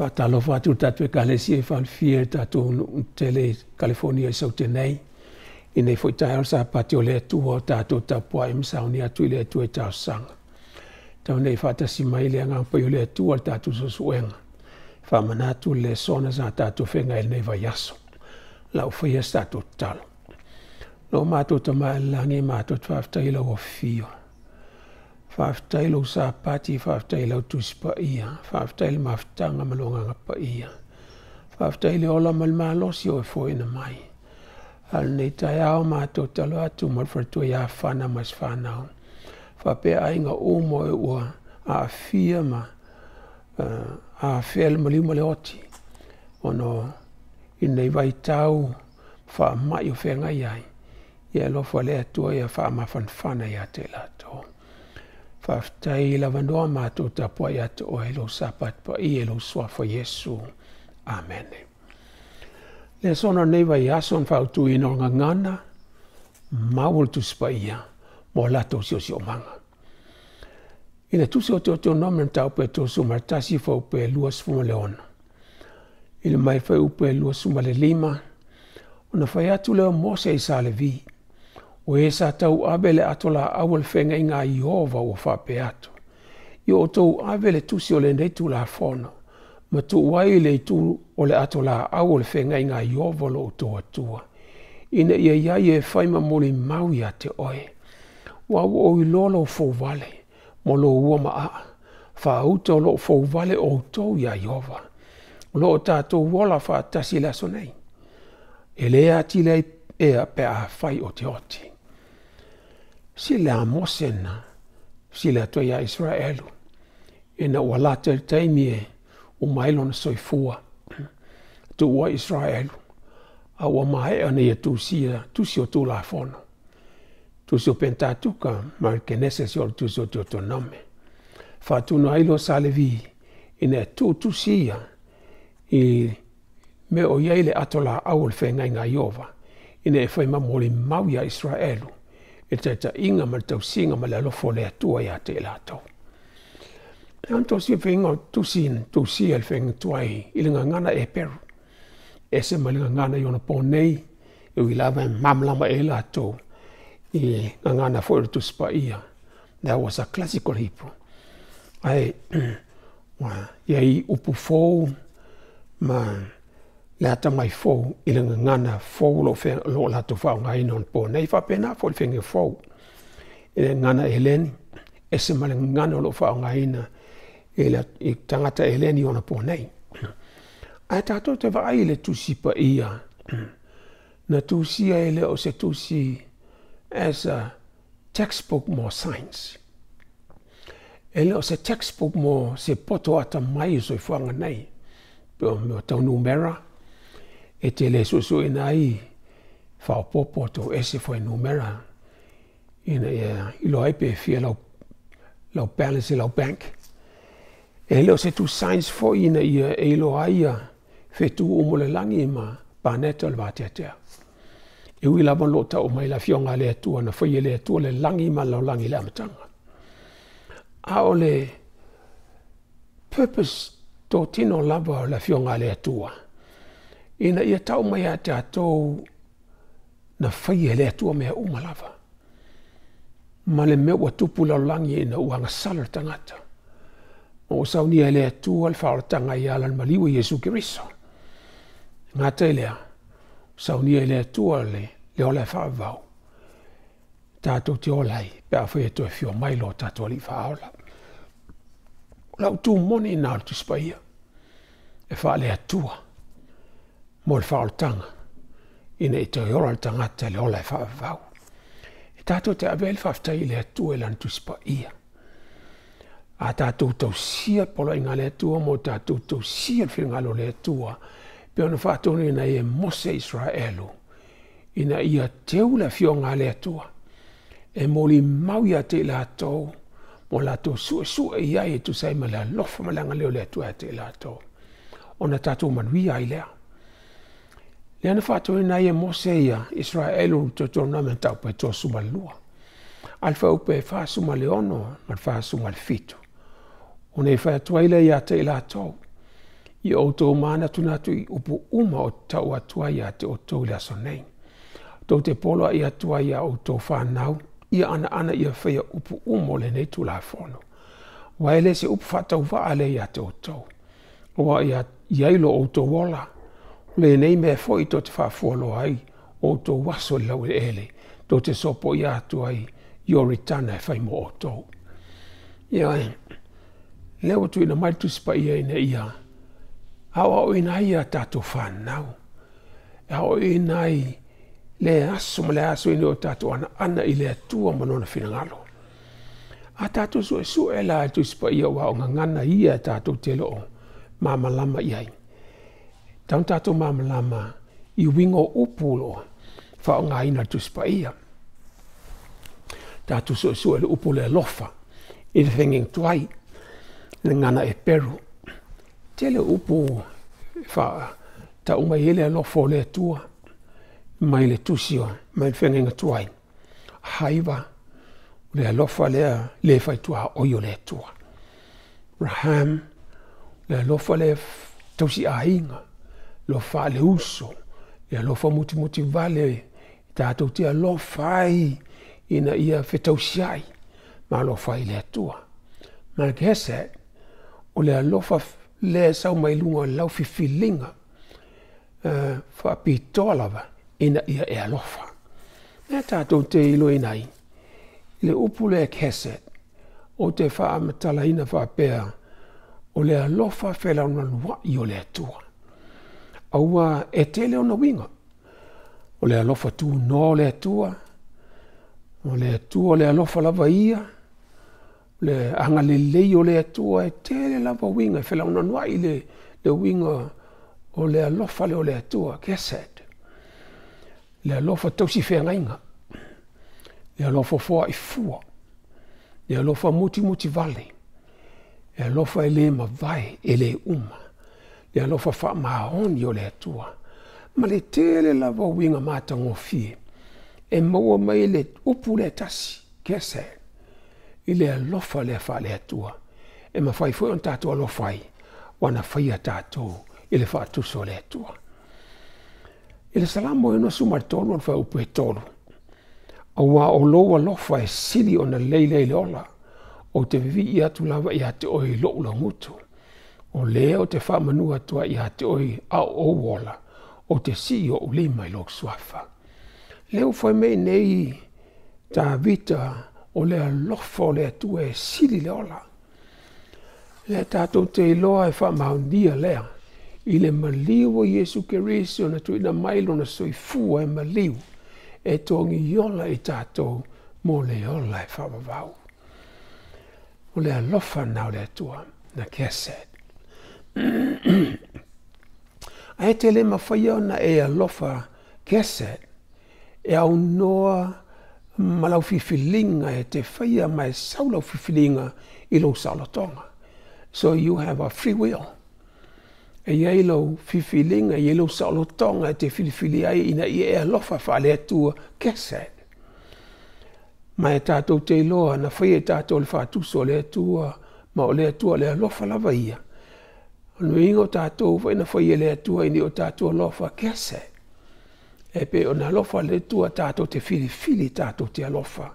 fatalo tu tatu e kalesi e falfie tatu tele California sau tenei. Ine foi taero sa pati o le tua tatu tapua e msauni atu le tua e tau sanga. Tau fata si mai le anga pa păi, le tua tatu so suenga. Fa manatu le sona sa tatu fenga el nei vayaso. La ufia tatu talo. Lo mato tama langi mato tafta ilo o fio. faafetai lou sa pati faafetai lau tusi paia faafetai le mafetaga ma logaga paia faafetai le ola ma le malosi o e foi na mai a lenei taeao matou talo atu ma le faletua iā fana ma se fanau faapea aiga uma e ua aafia ma afea le malima le oti ono inei vaitau faamaʻi o feagai ai ia e lofa le atua ia faamafanafana iā te latou paftaila vandoa matuta po yat oelo sapat po ielo swa fo Yesu. Amen. Le sona neva yason fa tu inonga ngana maul tu spaia mo la to si si omanga. Ina tu se to to nomen tau pe to su martasi fo pe luas fu leon. Il mai fa upe luas su lima. Ona fa ya tu le mo se isa le vi. Ou e sa ta ou ave le ato la awol fengay nga yova ou fa pe ato. Yo ou tou ave le tou si ou le ne tou la fono. Ma tou waye le tou ou le ato la awol fengay nga yova lo ou tou atua. Ine ye ya ye fay ma mouni mawi ate oe. Ou a ou ou lo lo fo wale. Mo lo ou o ma a. Fa ou tou lo fo wale ou tou ya yova. Lo ou ta tou wala fa tasila sonei. Ele a ti le e a pe a fay o te oti. silaamo sena sila atoe iā israelu ena e, ua la taʻitaimi e umai lona soifua tuua israelu a ua maeʻa nei atusia e tusi o tulafono tusi o pentatuka ma keneses o le tusi o tuatoname faatuna ai loa salevi ina e tuutusia i mea o iai le atolaau o le fegaiga iova ina e fai mamoli mau iā israelu e taʻitaʻiga ma le tausiga ma le alofo o le atua iā te e latou e ona tosia feiga o tusi na tusia le faigatua ai i le e peru ese ma le gagana i ona ponei iu i lava e mamalama e latou i gagana foʻi o le tusi paia that was a classical Hebrew. I, yai upu fo, man. le ata mai fou i le gagana fou e lo lo latou faaoga ina ona po nei faapena foi le fegia fou i le gagana eleni ese ma le gagana o loo faaogaina i tagata eleni ona po nei ae tatou te vaai i le tusi paia na tusi ai le o se tusi as a textbook mo science e le o se textbook mo se poto ata mai i e soifoaga nei pe o taunumera Et les le susu ina e e e i whaopopo tō ese whai numera. Ina ia Il a pe la la lau balance la bank. Et leo se tu science fo ina ia e ilo ai ia whetu umole langi ma baneta le vāteatea. E la lawa lota o mai la fionga le atua na whaia le atua le langi ma langi le amatanga. A o purpose tō tino lawa la fionga le atua. ina ia tau mai a te atou na whaia lea tua mea uma lava. Ma le mea ua tupu lau langi ina e uanga sala tangata. O sau ni ele tu al faro tanga i alan maliwa Yesu Kiriso. Ngā teilea, sau ni ele tu ale le ole faa vau. Tātou te olai, pēr fai eto e fio mailo tātou ali faa ola. Lau tu moni nā tu spaia, e faa lea tua. mo le faaolotaga ina i toeola o le tagata le ola e faavavau e tatou te avea le faafetai i le atua e lana tusipaia a tatou tausia poloaiga le atua mo tatou tausia le filigalo le atua pe ona faatonu ina e mose israelu ina ia teu le afioga a le atua e molimau iā te i latou mo latou suʻesuʻe iai e tusai ma le alofa ma le agaleo le atua iā e te i latou ona tatou manuia ai lea leana faatoina ia mose ia israel totona ma taupe tuasuma le lua a le faaupe faasuma le ono ma le faasuma le fitu ona e faatuai le iā te i latou ia outou manatuna atu i upu uma o tau atua ia te outou i le aso nei tou te polo aʻi atua ia outou fanau ia ana ana ia faia upu uma o lenei tulafono e lē se upu faatauvaa lea iā te outou ua ia i ai lo outou ola lenei mea foʻi to te faafualoa ai outou aso i lau e ele, to te sopo ia atu ai ioritana e fai mo outou ia lea ua tuuina mali tusipaia ina ia aʻoaʻoina ai iā tatou fanau e aʻoʻoina ai le aso ma le asoina o tatou anaana i le atua ma nona finagalo a tatou suʻesuʻe la e tusipaia ua aʻogagana ia e tatou te loo mamalama i ai tau tātou mamalama i wingo upu loa wha o ngā ina tu spa ia. Tātou sua sua le upu le lofa i le whenging tuai le ngana e peru. Te le upu wha ta uma i le lofa o le tua mai le tusio mai le whenging tuai. Haiva le lofa le le fai tua oio le tua. Raham le lofa le tausi a inga. lofaa le uso i alofa mutimoti vale i tatou te alofa ai ina ia fetausiai ma alofa ai le atua ma le kehese o le alofa le saumailuga o le laufifiliga uh, faapitoa lava ina ia e alofa e tatou te iloina ai le upu le kehese o te faamatalaina faapea o le alofa felauna lua'i o le atua aua e tele ona uiga o le alofa tunō le atua o le atua o le alofa lava ia le agalelei o le atua e tele lava uiga e felaunanua'i le le uiga o le alofa le o le atua kesed le alofa tausi feagaiga le alofa foa'i fua le alofa mutimuti vale e alofa e lē mavae e lē uma le alofa faamaoni o le atua ma le tele lava uiga matagofie e maua mai le upu le tasi kese i le alofa lea faaleatua e mafai foi ona tatou alofa ai ua na faia tatou i le faatuso o le atua i le salamo e nosu ma le tolu ona faupu e tolu auā o lou alofa e sili ona leilei le ola ou te vivi'i atu lava iā te oe i loʻu lagutu O lea o te whamanua tua i hate oi a o wola o te si o lima i lok suafa. Leo foi mei nei ta vita o lea lofa o lea tua e sili le ola. Lea tātou te iloa e whamaundia lea. I le maliu o Jesu Keriso na tuina mailo na soifua e maliu e tongi iola i tātou mō le ola e whamavau. O lea lofa na o lea tua na kese Ai te le mawhaia ona e alofa keset e au noa malau fifilinga e te whaia mai saulau fifilinga i lo salatonga. So you have a free will. E iei lau fifilinga i lo salatonga e te filifili ai ina i e alofa whale atua keset. Ma e tātou te loa na whaia tātou le whātuso le atua ma o le atua le alofa lava ia. o nui inga o tātou wha ina whai ele atua ini o tātou alofa kese. E pe o na alofa le tua tātou te fili fili tātou te alofa.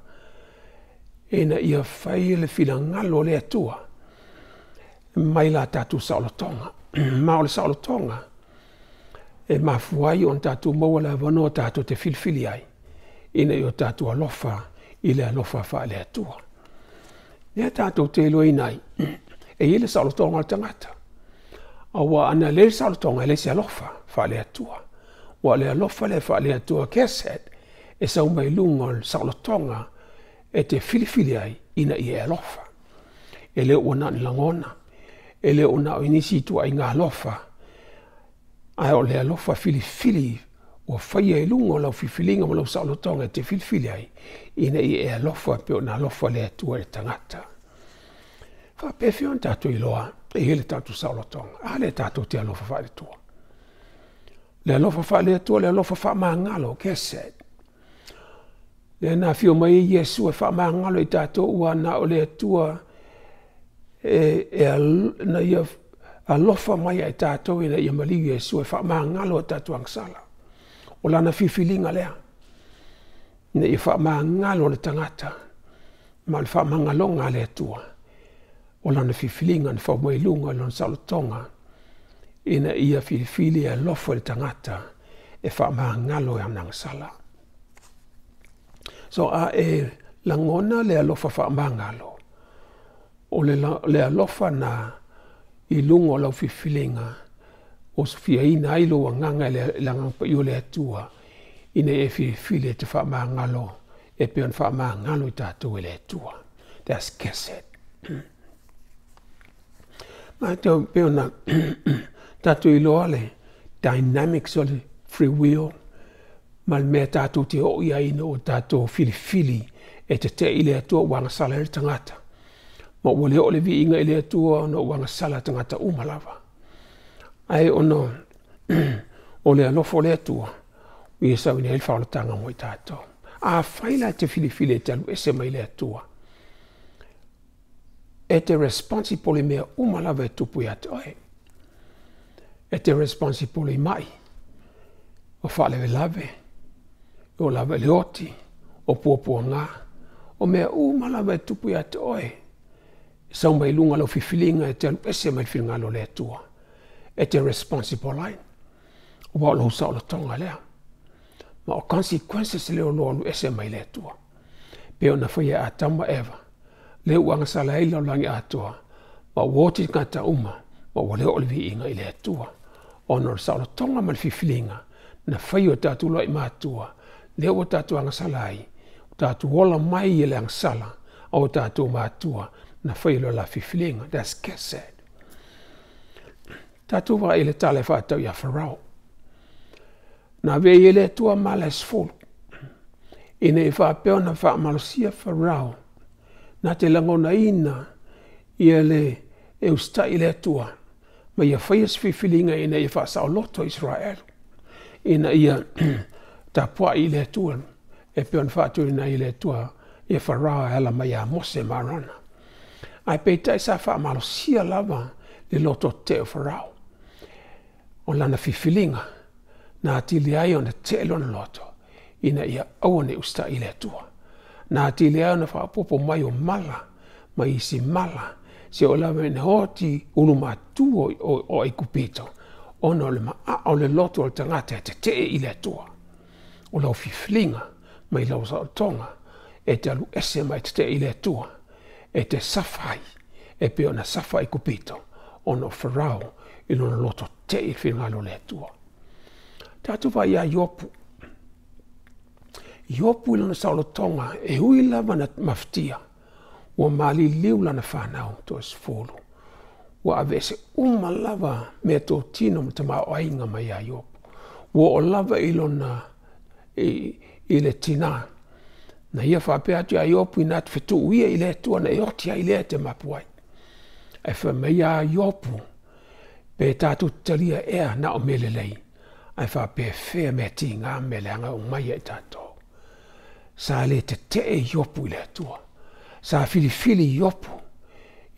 E na ia whai ele fila ngalo le atua. Mai la tātou saolo tonga. Ma ole saolo tonga. E ma fuai on tātou maua la wano o tātou te fili fili ai. E na ia o tātou alofa ile alofa wha le atua. Nea tātou te eloi nai. E ele saolo tonga tangata. aua ana le saʻolotoga leisi alofa faaleatua ua le alofa le faaleatua keset e saumailuga o le saʻolotoga e te filifili ai ina ia e alofa e lē ua naʻanilagona e lē ua naʻoinisi tuaiga alofa ae o le alofa filifili ua faia i luga o lau filifiliga ma lau saʻolotoga e te filifili ai ina ia e alofa pe ona alofa le atua e tagata faapefeona tatou iloa e hele ta tu sau to a le ta to te lofa fa to le lofa fa le to le lofa fa ma ngalo ke se le na fio ma e yesu e fa ma ngalo i ta to wa na o le tua e e na ye a lofa ma ye ta to i le yemali yesu e fa ma ngalo ta to ang sala o la na fi filinga le ne i fa ma ngalo le tangata ma fa ma ngalo ngale tua o lana fifiliga na faumailuga i lona saʻolotoga ina ia filifili e alofo i le tagata e faamagalo e amanagasala so ae lagona le alofa faamagalo o le, le alofa na i luga o lau fifiliga o sofiaina ai lou agaga e lagaga paio le atua ina e filifili e te faamagalo e pe ona faamagalo i tatou e le atua thats kesed I don't be on that tatu iloale dynamics ole free will mal me tatu te o ia ina o tatu filifili e te te ile atua wangasala ele tangata. Ma wale ole vi inga ile atua ona wangasala tangata umalawa. Ai ono ole alofo le atua o ia sau ina ele whaolatanga mo i tatu. A whaila te filifili e talu ese mai le atua. était responsable pour les mers ou malave tout pour Être responsable pour les mailles. au fait le lave. au lave les oti. On pour pour nga. On met ou malave tout pour yatoe. Samba ilunga lo fifilinga et ese mai filinga lo le tua. Être responsi pour l'ain. On va lo sa lo tonga mais Ma conséquences c'est le o lo ese mai le tua. Pe fait foi a tamba eva. le uanga sala i laulagi atoa ma ua oti tagata uma ma ua lea o le viiga i le atua ona o le saʻolotoga ma le fifiliga na fai o tatou loaʻi matua lea ua tatou agasala ai tatou ola mai i le agasala a o tatou matua na fai lo la fifiliga thats kesed tatou vaai le tala e faatau iā farao na avea ia le atua ma le ina e faapea ona faamalosia farao na te lagonaina ia le e eustaʻi le atua ma ia faia se filifiliga ina ia faasaʻoloto a israelu ina ia tapuaʻi i le atua e pe ona faatuina i le atua ia farā e ala mai a mose marana ae peitaʻi sa faamalosia lava le loto te o farao o lana fifiliga na atili ai ona teʻe lona loto ina ia aua ne usitaʻi i le atua na ati lea na wha popo mai o mala, mai isi mala, se o la ne hoti unu matuo o, o e kupito, ona o le maa o le loto o le tangata e te te e ile atua. O lau fiflinga, mai la sa tonga, e te alu ese mai te te e ile atua, e te safai, e pe ona safa e kupito, ona o farao, ilo e na loto te e filinga lo le atua. Tātu vai a iopu, Jopulen na Saulo Tonga e huila ma na maftia wa mali liula na whanau to es folo. Wa avese uma lava me to tino ma te ma oainga mai a Jopu. Wa o lava ilo na eh, ile tina. Na hia whapea tu a Jopu ina te fetu uia ile tua na eotia ile te mapuai. E wha mai a Jopu pe tatu talia ea na o melelei. Ai wha pe fea me ti ngā melanga o mai e tatoa. sa le tetee iopu i le atua sa filifili iopu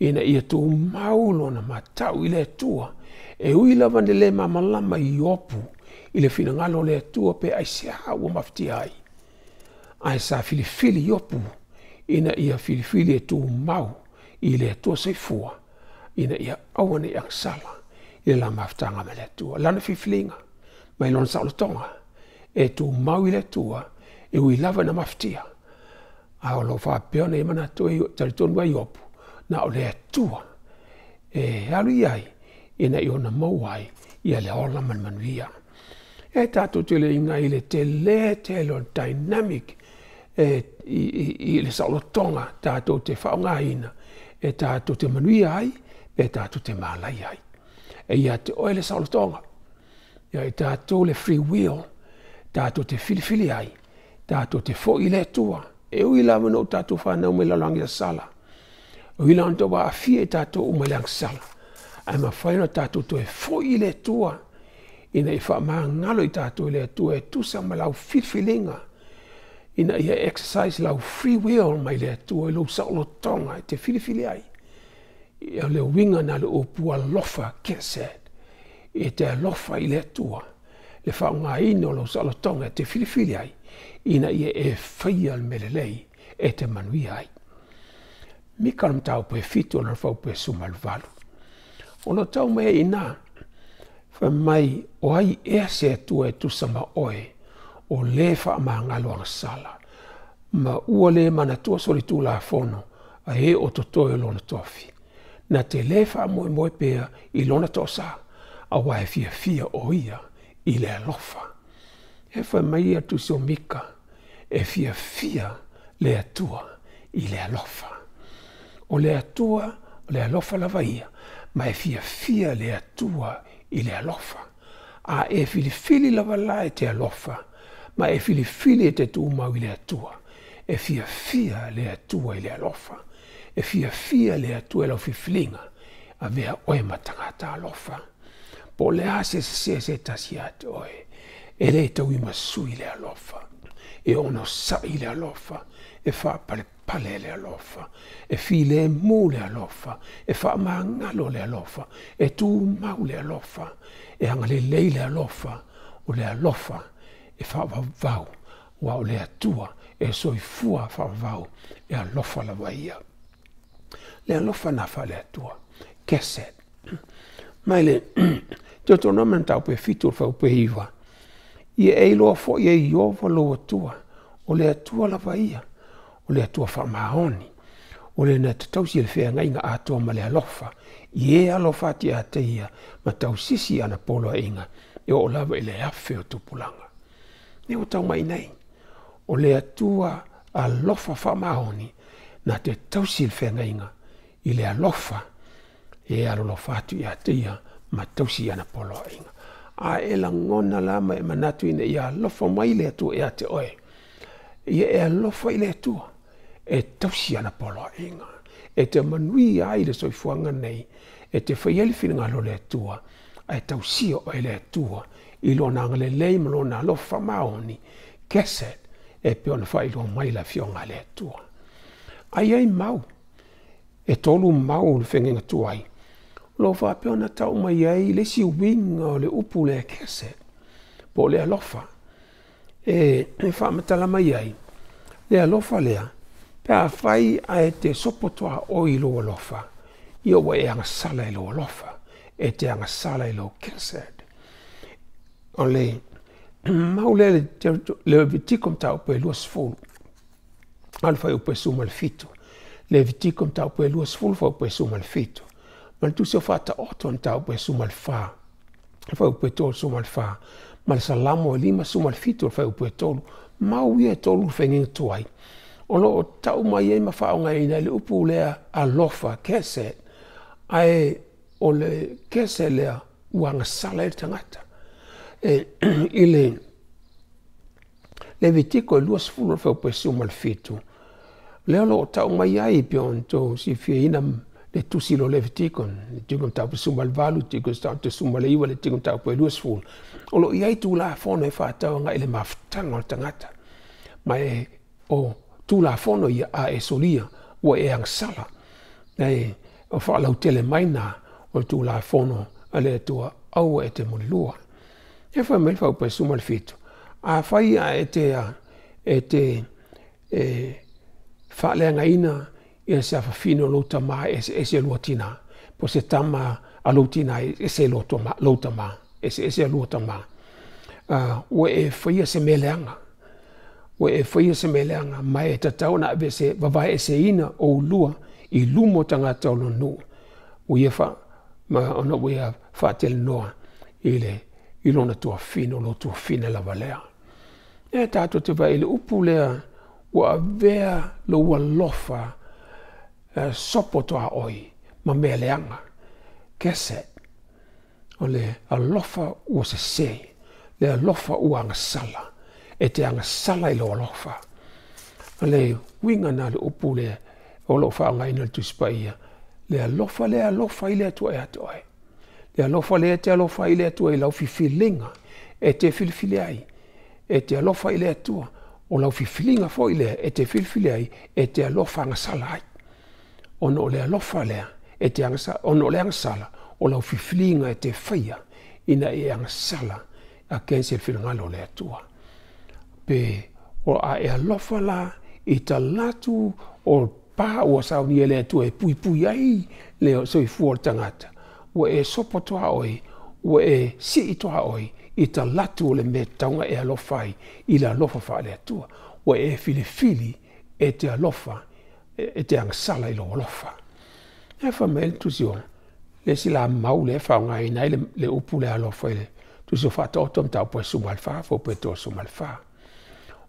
ina ia tumau lona matau i le atua e ui lava ne lē mamalama i iopu i le finagalo o le atua pe aiseā ua mafitia ai ae sa filifili iopu ina ia filifili e tumau i le atua saifua ina ia aua nei agasala i le la mafutaga le atua lana filifilega mai lona saʻolotoga e tumau i le atua e ui lava na maftia. A o lofa apeo na imana toa i taritonu ai opu, na o lea tua. E alu iai, e na i ona mau ai, i ale ola manmanuia. E tātou te le inga i le te le te lo dynamic, e, i, le saulo tonga, te whaonga ina, e tātou te manuia ai, e tātou te mālai ai. E ia te oe le saulo tonga, e tātou le free will, tātou te filifili ai, tatou te fo ile le tua. E ui la mano fa na me lalang ia sala. Ui la fi wa awhi e sala. Ai ma whaino tatou to e fo ile tua. Ina i wha maa ngalo i tātou i tua e tusa lau Ina ia e exercise lau free will mai le tua e ou tonga e te fil ai. Ia le winga na le a lofa said E te lofa i le tua. Le whaunga ino lau tonga te fil ina ia e faia al melelei e te manui ai. Mi kalam tau pe fitu ala fau pe sumal valu. Ono tau mea ina, fa mai o ai e se tu e tu e sama oe o le fa ma ngalo ang sala. Ma ua le mana tua soli tu la fono a e o to toi lo na tofi. Na te le fa moe moe pea i lo na tosa a wae fia fia o ia i le alofa. fa mai efamaia e fiafia le atua i le alofa o le atua o le alofa lavaia ma e fiafia le atua i le alofa a e filifili lava la e te alofa ma e filifili e te tumau i le atua e fiafia le atua i le alofa e fiafia le atua i fifiliga avea oe ma tagata alofa po o le a se sesea se tasi a te oe Eretto é ima su ile é alofa. E ono sa ile é alofa. E fa pale pale le alofa. E fi le alofa. E fa mangalo le alofa. E tu mau le alofa. E angale lei le alofa. O le alofa. E fa vavau. Wa o le atua. E fua fa vavau. E alofa la vaia. Le alofa na fa le atua. Keset. Maile, Deuteronomen tau pe fitur fau pe Iva ia e iloa foʻi e ieova lou atua o le atua lava ia o le atua faamaoni o lenā tatausi i le feagaiga atoa ma le alofa i ē alofa atiā te ia ma tausisi ana poloaiga e oo e lava i e le afe o tupulaga e ua taumai nei o le atua alofa faamaoni na te tausi i le feagaiga e i le alofa e alolofa atu iā te ia ma tausi ana poloaʻiga a e la ngona la ma e manatu ina ia lofa mai le atua ea te oe. Ia e lofa i le atua, e tausi ana polo a inga, e te manui ai le soifuanga nei, e te whaiele whilinga lo le atua, a e tausi o oe le atua, i lo na le lei ma lo na lofa maoni, keset e pe ona whai lo mai la fionga le atua. Ai ai mau, e tolu mau le whengenga tuai, lo pe ona taʻumai ai leisi o le upu le akese po o le alofa e, e la mai ai le alofa lea pe afai a e te sopotoaʻoi i lou alofa ia ua e agasala i e lo alofa e te agasala i lo kesed o le mau le vitikom mataupu e lua sefulu full le fai upe suma le fitu le vitikom mataupu e lua sefulu fai upe suma fitu maltusiofata oto oh, antaupu e suma alefā le faupu e tolu suma ma le salamo e lima suma le faupu e tolu mau e tolu le faigagatū ai o loo taʻu mai ai ma faaaogāina i le upu lea alofa keset ae o le kese lea ua agasala e e, i le tagata e i le levitiko e lua sefulu le faupu e suma lea loo taʻu mai ai pe o tou sifiaina le tusi lo le kon le tikon tau pe sumal valu tikon tau te sumal iwa le tikon tau pe luas fun o lo iai tu la fono e fatau nga ele maftang o tangata ma e o tu la fono i a e solia e o e ang sala e o fa lau tele mai na o tu la fono ale tu a au e te muli e fa mel fa pou sumal fitu a fa e a e te e te e fa le ina ia se afafino lou tamā eseese e alua tinā po se tama alou tinā ese lou e, e tamā eseese alua tamā ah, ua e faia se meleaga ua e faia se meleaga ma e tatau na avea se vavae eseina ou lua i lumo tagata o lonuu ua ia ona ua ia faatalanoa i le i lona tuafina lou tuafina lava lea e tatou te vae le upu lea ua avea lou alofa uh, sopo toa oi ma meleanga. Kese, o le alofa ua se se, le alofa ua anga sala, e te anga sala i lo alofa. O le winga na le upu le alofa anga ina le tuspa ia, le alofa le alofa i le atua e atua e. Le alofa le te alofa i le atua i lau fifilinga, e te filfile ai, e te alofa i le atua, o lau fifilinga fo i le, e te filfile ai, e te alofa anga sala ai. on o le alofa lea e te agasa, On o le agasala o lau ina e agasala pe o a e alofa la i talatu o pā ua le e puipui ai le soifua o le e sopo e si'i i talatu le e alofa ai i le e filifili e te tiang sala ilo lofa e fa mel tu sio le sila mau le fa nga ina le le upu le alo fa le tu sio fa to tom ta po su malfa fo pe to su malfa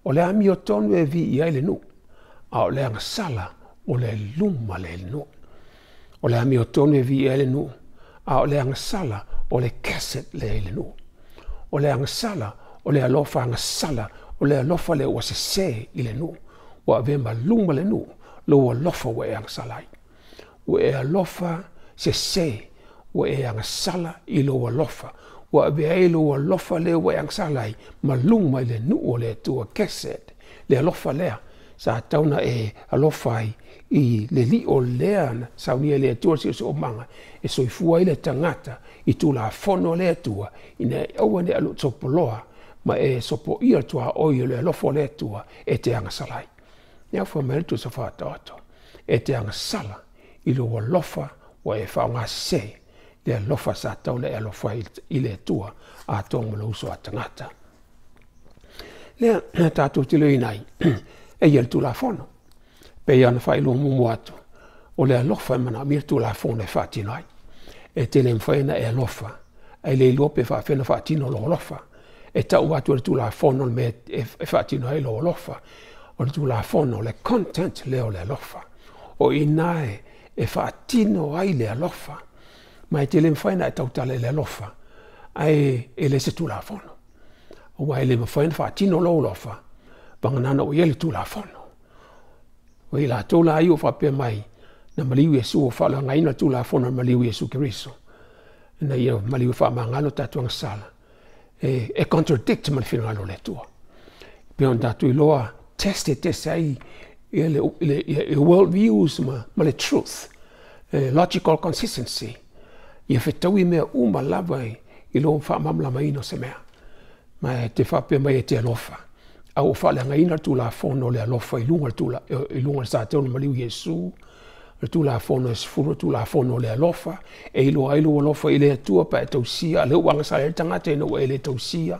o le ami oton we vi ia le nu a o le ang sala o le luma le nu o le ami oton we vi ia le nu a o le ang sala o le kaset le le nu o le ang sala o le alofa ang sala o le alofa le o se se i le nu o ave maluma le nu lo wa lofa wa yang salai. Wa e a e lofa se se wa e yang sala i lo wa lofa. Wa abe e, e lo wa lofa e le wa yang salai ma lung mai le nu o le tua keset. Le a lofa lea sa tauna e a lofa i i le li o lea na saunia le tua si o manga e soifua i le tangata i tu la fono le tua i ne aua ne alo tsopoloa ma e sopo ia tua oi le lofo le tua e te angasalai. salai. neafu amailutu so faatautou e te agasala i lou alofa ua e faaogase le alofa sa tau le alofa i le atua atoa ma louso a tagata lea tatou te leoina ai e ia le tulafono pe ia ona faailoa mumu atu o le alofa e manaʻomia le tulafono e faatino ai e tele mafai na e alofa ai le ilua pe faafena faatino o lo alofa e taʻu atu e le tulafono le mea e faatino ai lo och jula fono le content leo le lofa o inae e faatino ai le alofa ma e tele mafaina e tautala i le alofa ae e lese tulafono ua e le mafaina faatino lou lofa paganana o ia le tulafono ua i latou la ai o faapea mai na maliu iesu o faalagaina tulafono na maliu iesu keriso na ia maliu faamagalo tatou agasala e, e contradict ma le finagalo le atua pe ona tatou iloa Tested det sig eller, world views, med, uh, the truth, uh, logical consistency. If it forstår me, umma oh, lava way, lov for mamla mig og som er. Men det eh, for be mig til lofa. Au for langa ina tu la fon ole lofa i lunga tu la i lunga sa te ma liu Jesu. Tu la fon es furu tu la fon ole lofa. E lo ai lo lofa ile tu pa tausia le wanga sa tanga te no ile tausia.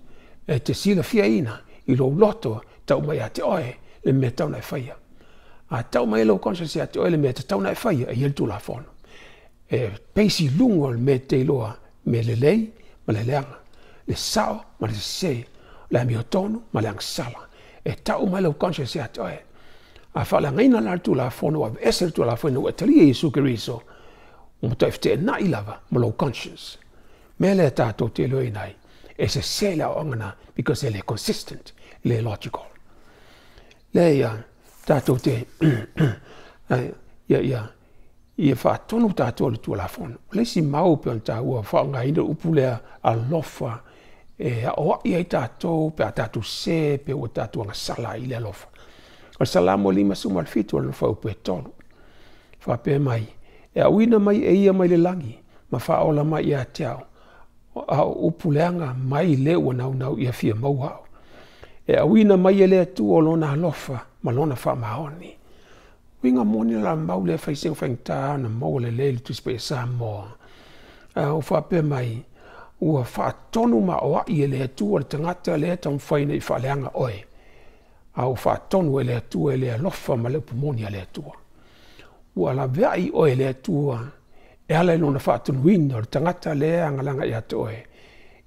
te fia ina i lo loto tau mai a te oe le meta una e whaia. A tau este mai lo conscience a te oe le mea te tauna e whaia e il la whono. E peisi lungo le te loa me le lei ma le leanga, le sao ma le se, le amiotono ma le sala. E tau mai lo conscience a te oe. A whala ngaina la tula whono a esel la whono e talia Jesu Kiriso. Mo taifte e nai lava ma lo conscience. Mele tātou te lo i e se sele ongana because ele consistent, ele logical. Lei a tātou te ia eh, ia ia whaatono tātou le tua lafona. Le si mau pe on tāua whaonga ina upulea a lofa e eh, a oa ia i tātou pe a tātou se pe o tātou anga sala i le lofa. O mo lima sumal fitu ala lofa upe tonu. Whape mai. E a uina mai e ia mai le langi ma whaola mai ia te E, a upuleaga mai le ua naunau ia fia mauau e auina mai e le atua o lona alofa ma lona faamaoni uiga moni lamau le faisega faigitā ona maua lelei le tusi pe sa moa o faapea mai ua faatonu ma oaʻi e le atua o le tagata lea taumafaina i faaleaga oe a faatonu e le atua e le alofa ma le upumoni a le atua ua laveaʻi oe le atua e ala ino na wha atunu ino, le tangata lea angalanga i atoe,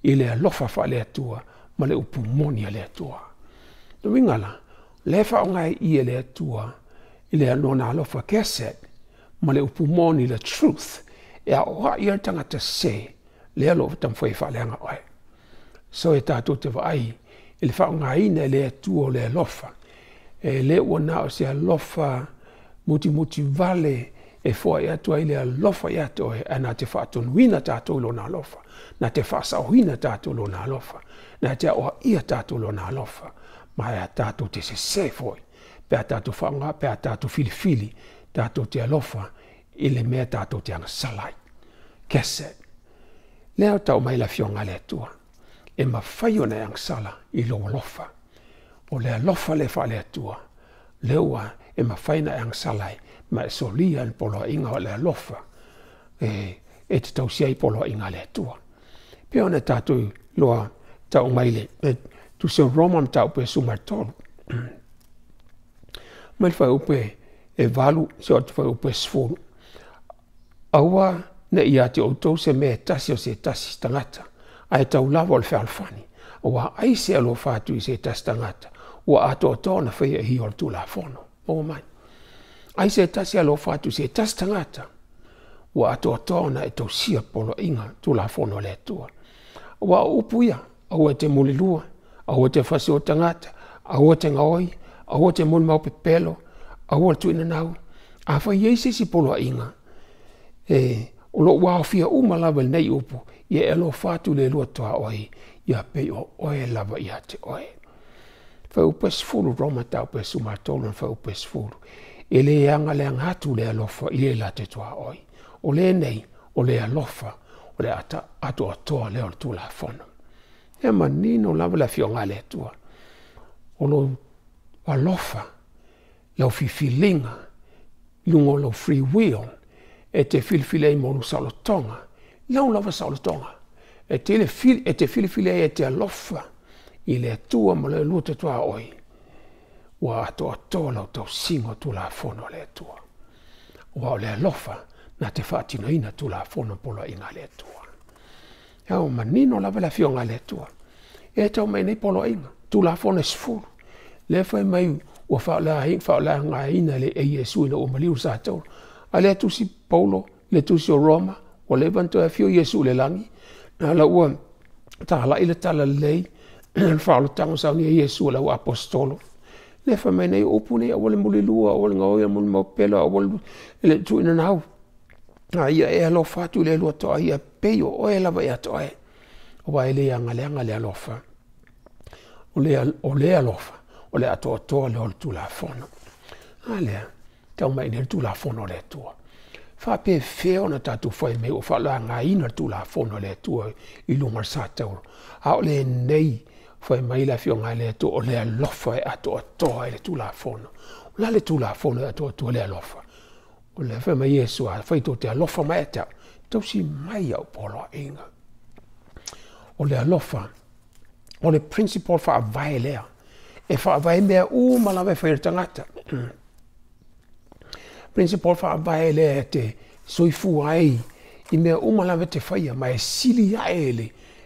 i lea lofa wha lea tua, ma le upu moni a lea tua. Na wingala, le wha o ngai i e lea tua, i lea no na alofa keset, ma le upu moni le truth, e a oa i ar tangata se, lea lofa tam fwe wha lea ngai. So e tātou te wai, i le wha o ngai i lea tua o lea lofa, e le ua na o se alofa muti muti vale, e lea lofa, e foʻi e atu ai le alofa iā te e ana te faatonuina tatou lona alofa na te faasaohina tatou lona alofa na te aʻoaʻia tatou lona alofa ma e a tatou te sesē foi, pe a tatou faaoga pe a tatou filifili tatou te alofa i le mea tatou te agasala ai kese lea o mai la a le atua e mafai ona e agasala i lo alofa o le alofa le faaleatua le ua e mafai na e agasala maasolia le poloaiga e, o le alofa e e te tausiai poloaiga le atua pea ona tatou loa taʻugai le tuseu roma ma taupe sumatolu ma le faiupe e valu se o te faiupe sefulu aua na ia te outou se mea tasi o se tasi tagata ae taulava o le fealofani ua ai se alofa atu i se tasi tagata ua atoatoa na faia e hio o le tulafono maua mai ai se tasi alofa atu se tasi tangata ua atoatoa ona e tausia poloʻiga tulafono o le atua ua aupu ia aua e te mulilua aua e te fasio tagata aua e te gaoi aua te mulimau pepelo aua le tuinanau afai iai se isi poloaʻiga e o loo ua aofia uma lava i lenei upu ia e alofa atu le lua toaoai ia pei o oe lava iā te oe faupesifulu roma taupesumatolu na faupesifulu e le anga le anga atu le alofa i le la te tua oi. O le nei, o le alofa, o le ata atu atoa le tu la fono. E ma nino lawa la fionga le tua. O lo alofa, lau fifilinga, lungo lo free will, e te filfile i monu salotonga, lau lawa salotonga. E te, le fil, e te filfile e te alofa, i le tua ma le lute tua oi. wa'ato'atoa lau tausiga tulafono le atua ua o le alofa na te faatinoina tulafono poloaʻiga a le atua ia o manino lava le afioga a le atua e taumai nei poloaʻiga tulafona e sefulu le fai mai ua faaolaagaina le e iesu ina ua maliu sa tau a le atusi paulo le tusi o roma ua le vanatoe afio iesu le lagi na la ua talaʻi le tala lelei le faaolotaga saunia iesu lau apostolo le fa mai nei o pune o le mole lua o le ngoi mo mo pelo o le tu ina nau na ia e lo fa tu le lua to ia pe o e la vai e to e o vai le ia ngale ngale lo fa o le o le lo fa o le ato to le o tu la fono ale tau mai nei tu la fono le tu fa pe fe ona tatu fo me o fa la ngai na tu la fono le tu i lu mar sa tau a o le nei fai mai la fionga le to o le alofa e ato atoa e le tulafono o la le tulafono e ato atua le alofa o le fai mai iesu a fai to te alofa mai e tau tausi mai au poloaʻiga o le alofa o le principle faavae lea e faavae mea uma lava e fai le tagata mm. principle faavae lea e te soifua ai i mea uma lava te faia ma e sili ae le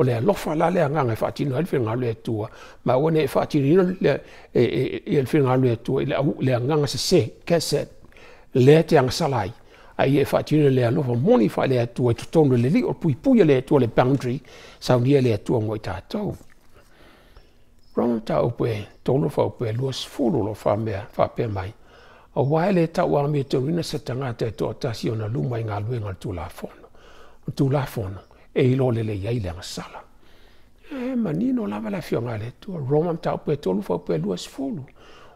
o le alofa la le anganga e whaatino le whinga alu e tua, ma o ne e whaatino le e le e, e, whinga alu e tua, le au le anganga se se, ke se le te ang salai, a i e whaatino le alofa moni wha le atua, e tutonu le li, o pui pui le atua le boundary, sa o nia le atua ngoi tātou. Rono ta upe, tono wha upe, lua sifuru lo wha mea, wha pe mai, o wae le tau ame tonu ina se tangata e tō tasi o na lumai ngā luenga tū la fono, tū la fono. e ilo lele ia i le agasala e eh, manino lava la afioga le atua roma mataupu e tolu faupu e lua sefulu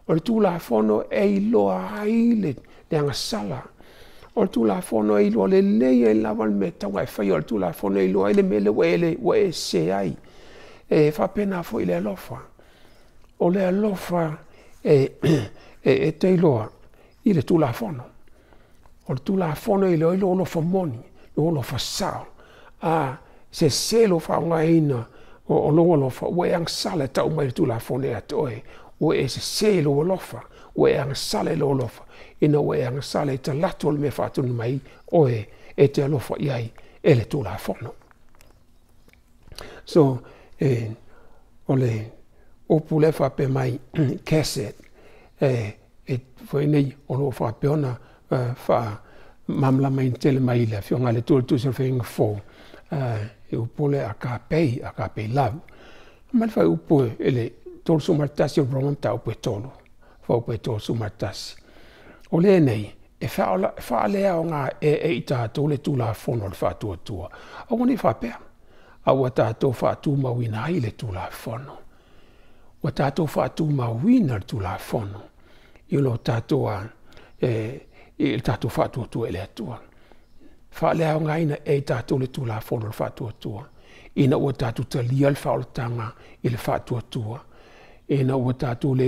o le tulafono e iloa ai le le agasala o le tulafono e iloa lelei ai lava le mea tauga e o le tulafono e iloa ai le mea le ua ele ua e se ai e faapena foʻi le alofa o le alofa e e teiloa tu le tulafono o le tulafono i le o i le olofa moni le olofa sao a se selo faaogāina o ologolofa ua e agasala e taʻu mai le tulafone e atoe ua e se selo ua lofa ua e agasala e loalofa ina ua e agasala i talatu o le mea faatonu mai oe e te alofa i ai e le tulafono so eh, o le upu le faape mai keset eh, e foi e nei o loo faape ona uh, fa mamalamaina tele mai le afioga le tulatusi o le feiga fou Ah, e upole a ka pei, a ka pei lau. Ma le fai upo e le tolu sumartasi o roma ta upo e tolu, fai upo e tolu sumartasi. O le nei, e fai lea o ngā e e i tātou le tūla a fono le fai tua tua. O ngone i fai pēr, a ua tātou fai tū mawina i le tūla a fono. Ua tātou fai mawina le tūla a fono. Iolo tātou a, e, e tātou fai tua ele atua faaleaoga ina e tatou le tulafono le faatuatua ina ua tatou talia le faaolataga i le faatuatua ina ua tatou le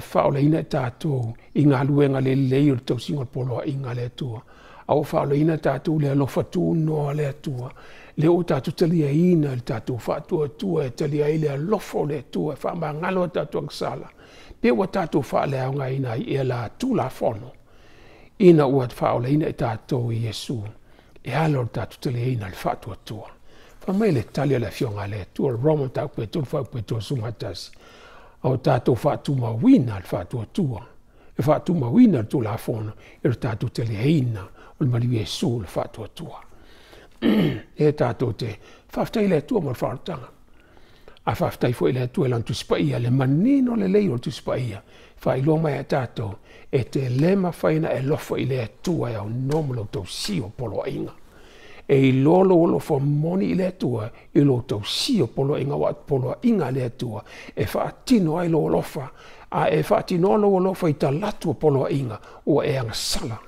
faaoleina eh, e tatou i galuega lelelei o le tausiga o le poloaʻiga le atua aua faaoleina e tatou le alofa tunoa le atua le ua tatou taliaina le tatou faatuatua e talia ai le alofa o le atua e faamagalo a tatou agasala pe ua tatou faaleaogaina ai ea la tulafono ina ua faaoleina e tatou iesu e alo ta tutele e ina le fatu atua. Fa mai le talia le fionga le atua, roma ta kwe tu fa kwe tu sunga tas. Au ta to fa tu ma wina le fatu atua. E fa tu ma wina tu la fono, e ta tutele e ina o le mariwe su le fatu atua. e ta to te, fa fte ile atua mo le fatu atua. a fuq il-ħed u l-għantu spaqija li mannin u le lej u l-tu spaqija. Fajlu ma jgħatato, et l-lema fajna l-lof fuq il-ħed tu għaw to si o polo għajna. E l lo lo l-lof moni il tu e lo si o polo għajna wat polo għajna l tu e faqtino għajlu l-lofa, e lo l-lofa jtallatu polo o e għajna sala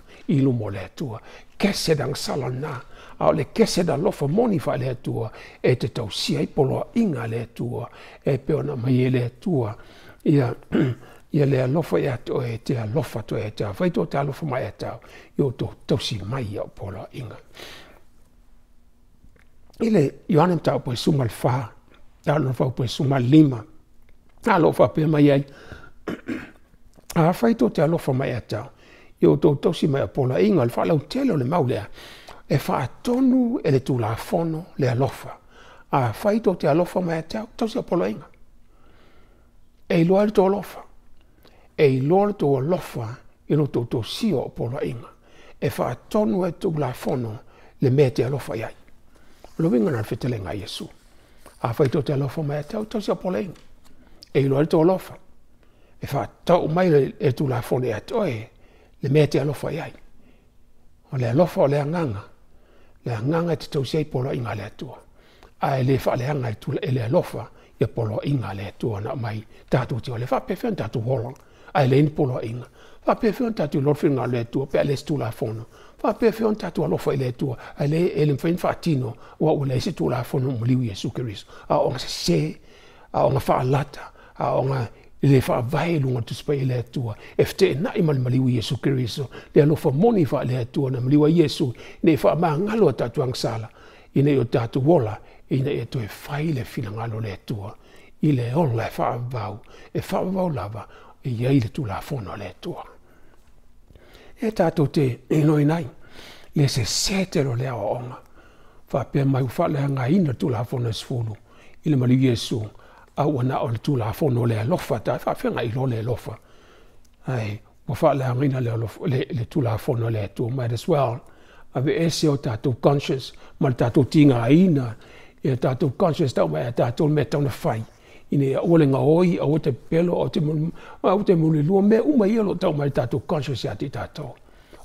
tu kese dang sala na' ao le kese da lofa moni fa le tua e te tau si ai polo inga le tua e pe ona mai e le tua ia ia le lofa ia e to e te lofa to e te fai to te lofa mai ata e yo to tau si mai ia polo inga ile yoanem tau po sumal fa ta no fa po sumal lima ta lofa pe mai ai a fai to te lofa mai ata yo to tau si mai polo inga fa lo telo le maulea e faatonu e le tulafono le alofa A faito te alofa mai atau tausi apoloaiga e iloa le tou alofa e iloa le tou alofa e no tou tosio o poloaiga e tonu e tulafono le mea alofa yai. Lo loviga na fetelenga fetelega a faito te alofa mai atau tausi apoloaiga e iloa le tou alofa e faatau mai e tulafono e atoe le mea alofa yai. ai o le alofa o le agaga le nganga te tau sei polo inga le atua. A e le whale anga i tula ele alofa e polo inga le atua na mai. Tātou te ole, whapewhen tātou holo, a e le ini polo inga. Whapewhen tātou lorfi inga le atua, pe a le stula a fono. Whapewhen tātou alofa ele atua, a le ele mwhen whatino ua ule isi tula a fono mliu Jesu Christ. A onga se se, a onga whaalata, a onga li faqvajlu għantu spaj li għattua. Eftiq naqima l-maliwi Jesu Kristu li għallu formoni faq li għattua na maliwa Jesu li faq ma għallu għattu għangsala. Jina jottatu wola jina jottu fajle fina għallu li għattua. Ile olla faqvaw, faqvaw lava, jgħajlitu la fono li għattua. E tatu te inojnaj li se setero li għaw għonga. Fa' pjemma jufaq li għangħajin tu la fono sfulu. Il-maliwi Jesu. Jesu au ana o le tula fo no le lofa ta fa fenga i lo le lofa ai wa fa le ngina le lofa le le tula fo no le tu might as well a be ese e o tatu conscious mal tatu tinga ina e tatu conscious ta mai tatu me ta na fai ine o le nga oi a o te pelo o te mun a o te mun lu me u mai lo ta mai tatu conscious ya ti tatu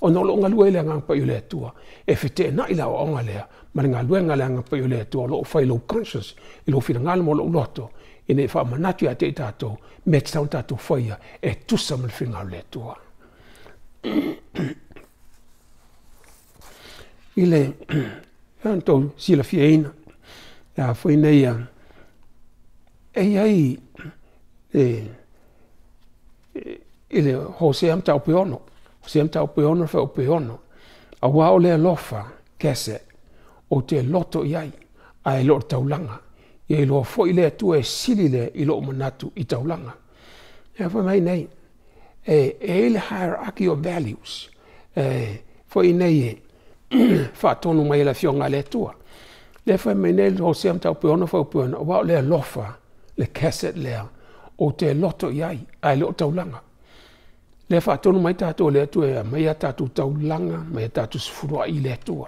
o no lo nga lu ele nga pa yule tu e fite na ila o nga le mal nga lu nga le nga pa yule tu lo fai lo conscious lo fi nga lo lo lo ina faamanato iā te i tatou me te tau tatou faia e tusa ma le figau le atua i le ia tou silafiaina ia foi nei a ei ai e, e i le hosea mataupe ono hosea mataupe ono le feaupe ono auā o le alofa kese o te loto i ai ae lo o le taulaga ia i loa foʻi le atua e sili le i loo manatu i taulaga e faamai nei e e le hierarchy of values e foʻi nei e faatonu mai la fioga a le atua le faamai nei osea mataupeona faupeona ua o le alofa le caset lea ou te loto i ai ae loo taulaga le faatonu mai tatou o le atua e maia tatou taulaga maia tatou sufuluaʻi i le atua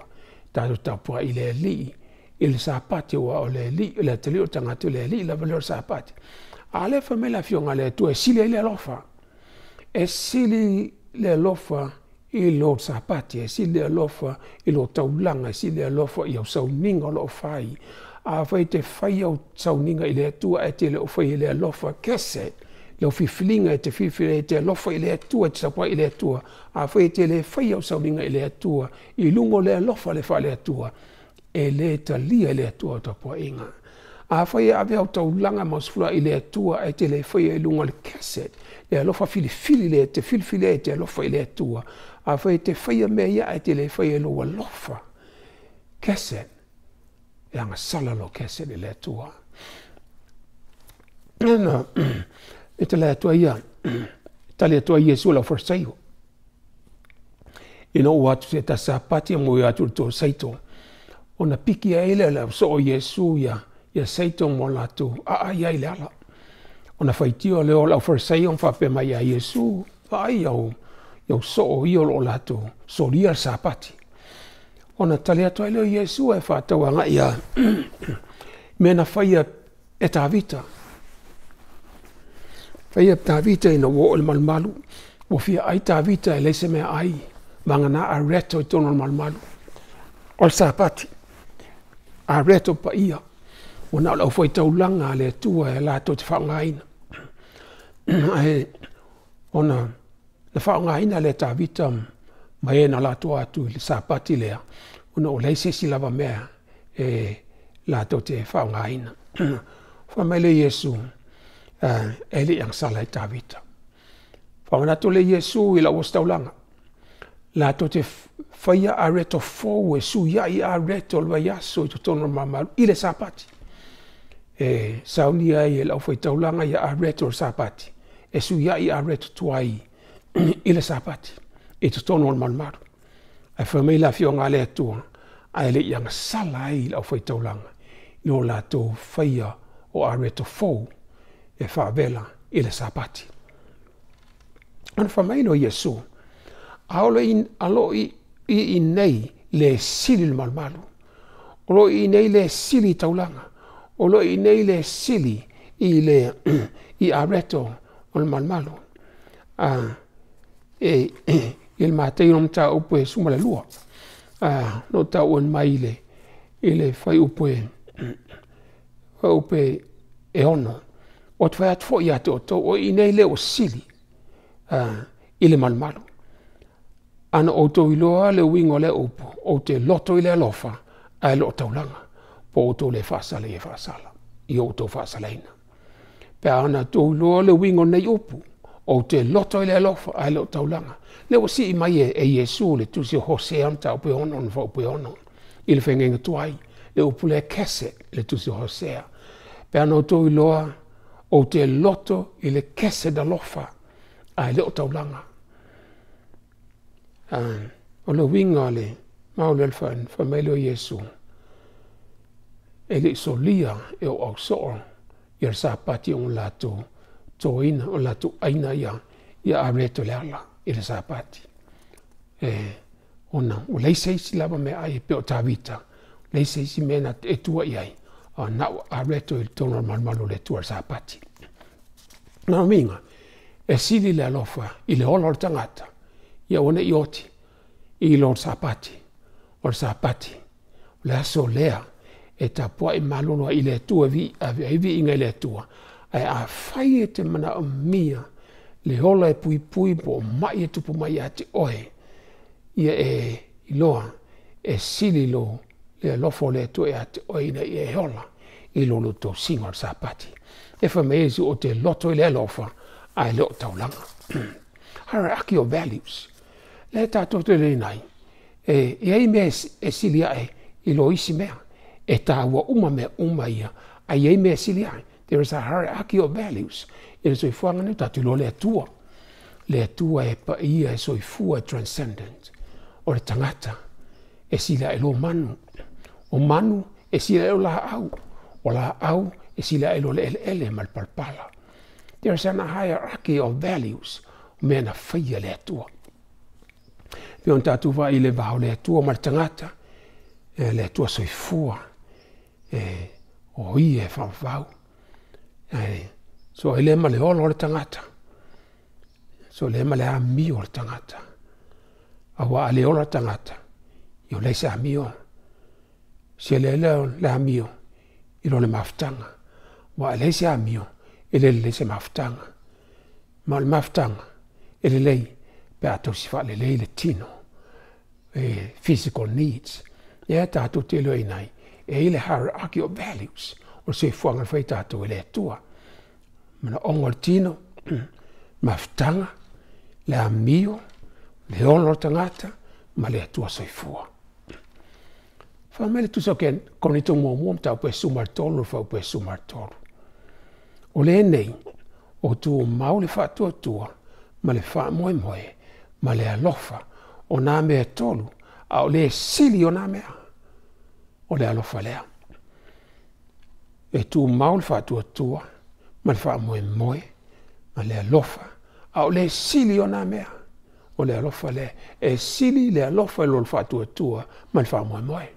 tatou taupuaʻi le alii il sapati wa ole li ile tanga le li la valeur ale fa la fion ale tu e sili la lofa e sili le lofa lo lofa lofa a fai te fai au tu le lofa kese le o fifilinga e te fifile e te lofa i le il e te sapua i le a fai te le fai au le tu i lungo le ele talia le atua tapuaʻiga afaia ave au taulaga masufula i le atua e te lefaia i luga le kaset e alofa filifili le te filifili ai te alofa i le atua afaia te faia mea iaʻa e te lefaia i lou alofa kaset e agasala lo kaset i le atua ana e te le atua ia tale atua iesu lau falasaiu ina ua atu se tasapati mo ia atu le tosaitoa ona piki ai e le la so Yesu ya ia seitung mo latu a a ia ile ala. Ona whaitio le o lau wharsai on whape mai a Yesu whaai yo iau so o i latu so ria sapati. Ona tale atu ai leo Yesu e whatau anga ia mena whaia e tāvita. Whaia tāvita ina wo o malmalu. Wo fia ai tāvita e leise mea ai. Mangana a reto i tono malmalu. Ol sapati. areto paia ua na o lau faitaulaga a le atua e latou te faaaogāina ae ona na faaaogāina a le tavita ma ē e na latou atu i le sapati lea ona o leai sesi lava mea e latou te faaaogāina faamai le iesu eh, e leʻi agasala i e tavita faamanatu le iesu i laua se taulaga latou te Faya areto fou e su ya ia areto o ya so i totonu mamalu i sapati e eh, saunia ya e laufaitaulaga ia taulanga ya areto sapati e su ya ya areto tuai ile sapati i totonu o le malumalu ae faamai lafioga a le au ae leʻi agasala ai i laufaitaulaga no latou o areto fou e favela ile sapati ona faamai lo à aolo i i nei le sili le malumalu. O lo i nei le sili taulanga. O lo i nei le sili i le i areto o le malumalu. A e e il mateiro mta upo e suma le lua. A no ta un maile i le fai upo e fai upo e ono. O te fai atfo i ato o to o i nei le o sili. A i le malumalu ana o tō iloa le wingo le upu, o te loto i le alofa, a e loto taulanga, po o tō le whasale e whasala, i o tō whasale ina. Pea ana tō iloa le wingo nei upu, o te loto i le alofa, a e loto taulanga. Le o si i mai e, e Jesu le tusi o hose anta upe ono, nfa upe ono, i le whengenga tuai, le upu le kese le tusi o hose a. Pea ana o tō iloa, o te loto i le kese da lofa, a e loto taulanga, ulowing'ole ah, ma ulel fan le Jesu. Eli solia e o au soa iar sa pati on lato toina on lato aina ia ia areto le ala i le sa pati. E eh, ona o leiseisi lava me ai pe o tavita leiseisi me na e tua iai a ah, na o areto i tonu malmalu le tua sa pati. Na minga e sili le alofa i le ola o tangata yaone yote ilon sapati o sapati la solea e tapoa e malono i le atua viiga i le atua ae afai e te manaʻo mia le ola e puipui po o maʻi e tupu mai iā te oe ia e iloa e sili lo le alofo o le atua iā te oe ina ia e ola i lo lutou o le sapati e faamai esi o te loto i e le alofa ae loo taulaga hierarchy of values la tātou le nei. E, e ei mea e sili ae i lo isi mea. E tā ua uma mea uma ia. A ei mea sili ae. There is a hierarchy of values. E le soifuanga neu tātou lo le atua. Le atua e pa ia e soifua e transcendent. O le tangata. E sili ae lo manu. O manu e sili ae o la au. O la au e sili ae lo le ele ele malpalpala. There is a hierarchy of values. Mea na whaia le atua. pe ona taatuvaai i le vaole atua ma le tagata e le atua soifua e o ia e faafau e so i lea ma le olo o le tagata so i ma le amio o le tagata aua a le ola tagata i o leisa amio sia lea le amio i lo le mafutaga ua e leisa amio e lelelei se mafutaga ma o le mafutaga e lelei pe atu si fale le le tino e physical needs e ta tu te lo inai e ile har aki o values o se fuanga fai ta tu e le tua mana ongol tino maftanga le amio le onor tangata ma le tua se fuo fa mele tu so ken konito mo mo ta pe sumar tolo fa pe sumar tolo o le nei o tu mau le fa tua tua ma le fa moe moe ma le alofa ona mea e tolu a o le sili ona mea o le alofa lea e tumau le faatuatua ma le faamoemoe ma le alofa a o le sili ona mea o le alofa lea e sili le alofa i lo le faatuatua ma le faamoemoe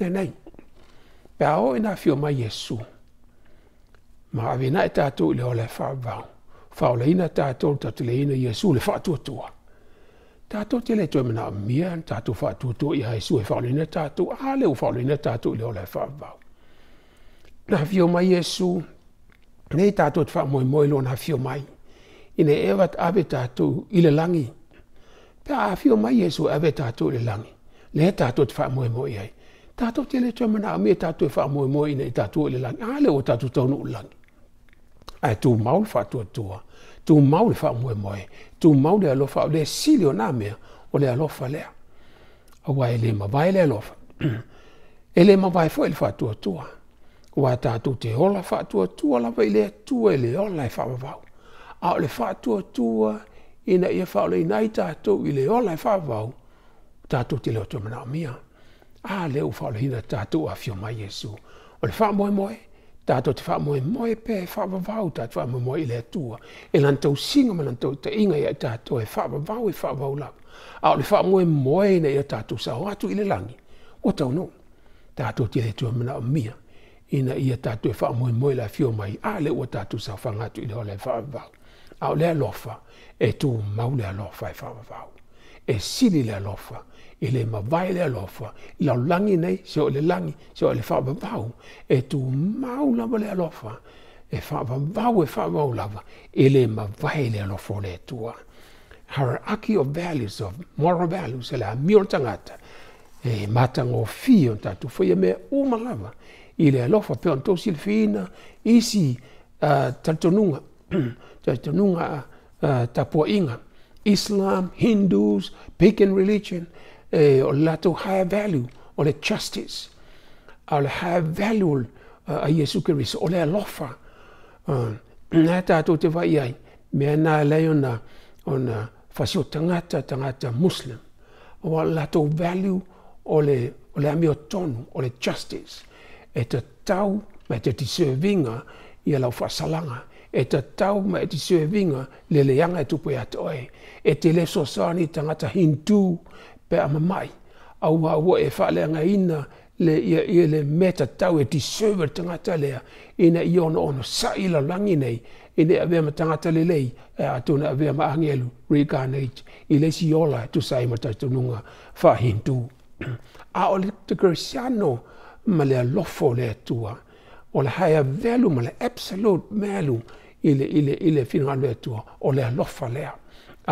lenei pe a o ina afio mai iesu ma avena e tatou le o le faavau faolaina tatou tatuleina iesu le faatuatua tatou te le toe manaʻomia tatou faatuatua i aesu e faaolina tatou a le ua faaolina tatou i le ola e faavau na hafio mai iesu nei tatou te faamoemoe lona hafio mai ina e ava ave tatou i le lagi pea hafio mai iesu ave tatou i le lagi le tatou te faamoemoe ai tatou te le toe manaʻomia tatou e faamoemoe ina i tatou i le lagi a le ua tatou taunuu lagi ae tumau le faatuatua tumau le faamoemoe tu mau le alofa o le sili o nā mea o le alofa lea. A wā ele ma vai le alofa. ele ma vai fwe le wha tua tua. Wā tātou te hola wha tua tua la vai lea tua ele ola e wha wavau. A o le wha tua tua ina ia wha ole inai tātou i le ola e wha wavau. Tātou te leo tua mana o mia. A leo wha ole hina tātou a fio mai Jesu. O le wha moe moe tātou te whaamoe moe pē, whaamavau, tātou whaamoe moe i lea tua. E lan tau singa ma lan tau te inga ia i tātou e whaamavau e whaamavau lau. A o le whaamoe moe na ia tātou sa o atu i le langi. O tau no, tātou te lea tua mana o mia. Ina ia tātou e whaamoe moe la fio mai, a le ua tātou sa o whangatu i le hole e whaamavau. A o lea lofa, e tū mau lea lofa e whaamavau. E sili lea lofa, e ele mavae le aloafa i lalolagi nei se o le lagi se o le faavavau e tumau lava le aloafa e faavavau e faavavau lava e lē mavae le alofa o le atua hierarchy of values of moral values e le amio le tagata e matagofie o tatou faia mea uma lava i le alofa pea ona tosi le fiina isi uh, talitonuga talitonuga uh, tapuaʻiga islam hindus pagan religion a lot of higher value the justice ole higher value eh, a Jesu Kristo ole lofa na tātou te vai ai mea nā lei ona ona fasio tangata tangata muslim o lato value ole ole ami o tonu ole justice e te tau ma te deservinga ia lau fasalanga e te tau ma e deservinga le leanga e tupu e atoe e te le sosani tangata hindu pe ama mai au wa wo e fa le nga ina le ia ia le meta tau e server tanga tale ina i ona ona sa ila langi nei ina e ave ma tanga tale lei e atu na ave ma angelu reincarnate i le si ola tu sai ma tatu nunga fa hindu a o le te kresiano ma le lofo le atua o le haia velu ma le absolute melu i le i le i le finanga e le atua o le lofa lea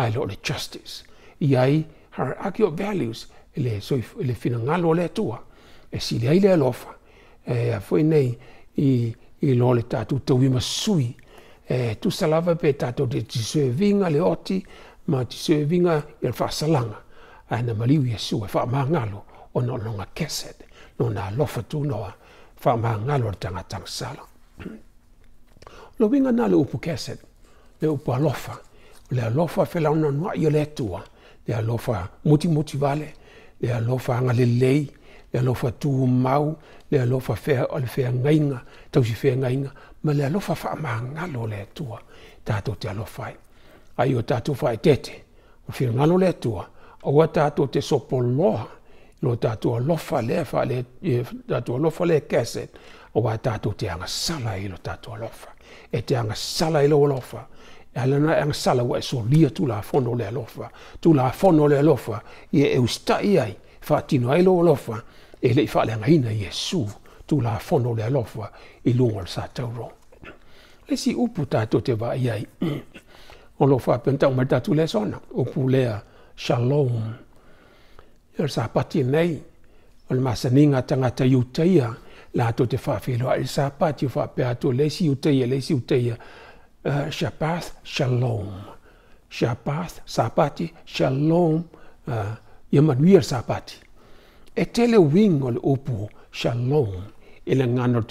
a le justice i ai har akio values le so le fina o le tua e si le ile alofa e a foi nei i i lole tatu to vi masui e øh, tu salava pe tatu de ti se vinga le oti ma ti se vinga e fa salanga ana er maliu yesu e fa mangalo o no longa er kesed no na er lofa tu noa fa mangalo tanga tanga sala lo vinga na lo pu kesed le upa lofa le lofa fe la una noa yo le tua le alofa muti vale le alofa agalelei le alofa tumau le alofa fea o le feagaiga tausi feagaiga ma le alofa faamagalo o le atua tatou te alofa ai ai o tatou faetete o fegalo le atua aua tatou te sopoloa lo tatou alofa lea faale tatou alofa le keset auā tatou te agasala i lo tatou alofa e te agasala i lo alofa lena eng sala wa so lia tu la fono le lofa tu la fono le lofa ye e usta ai fa tino ai lo lofa e le fa le ngaina yesu tu la fono le lofa e lo ol sa tauro le si upu ta to te va ai o lo fa penta o merta tu le sona o pu le shalom yer sa pati nei ol masaninga tanga ta yutaia la to te fa filo al sa pati fa pe ato le si utaia le si utaia uh, Shabbat Shalom. Shabbat Sabati Shalom uh, Emmanuel Sabati. E tele wing o upu Shalom i le ngana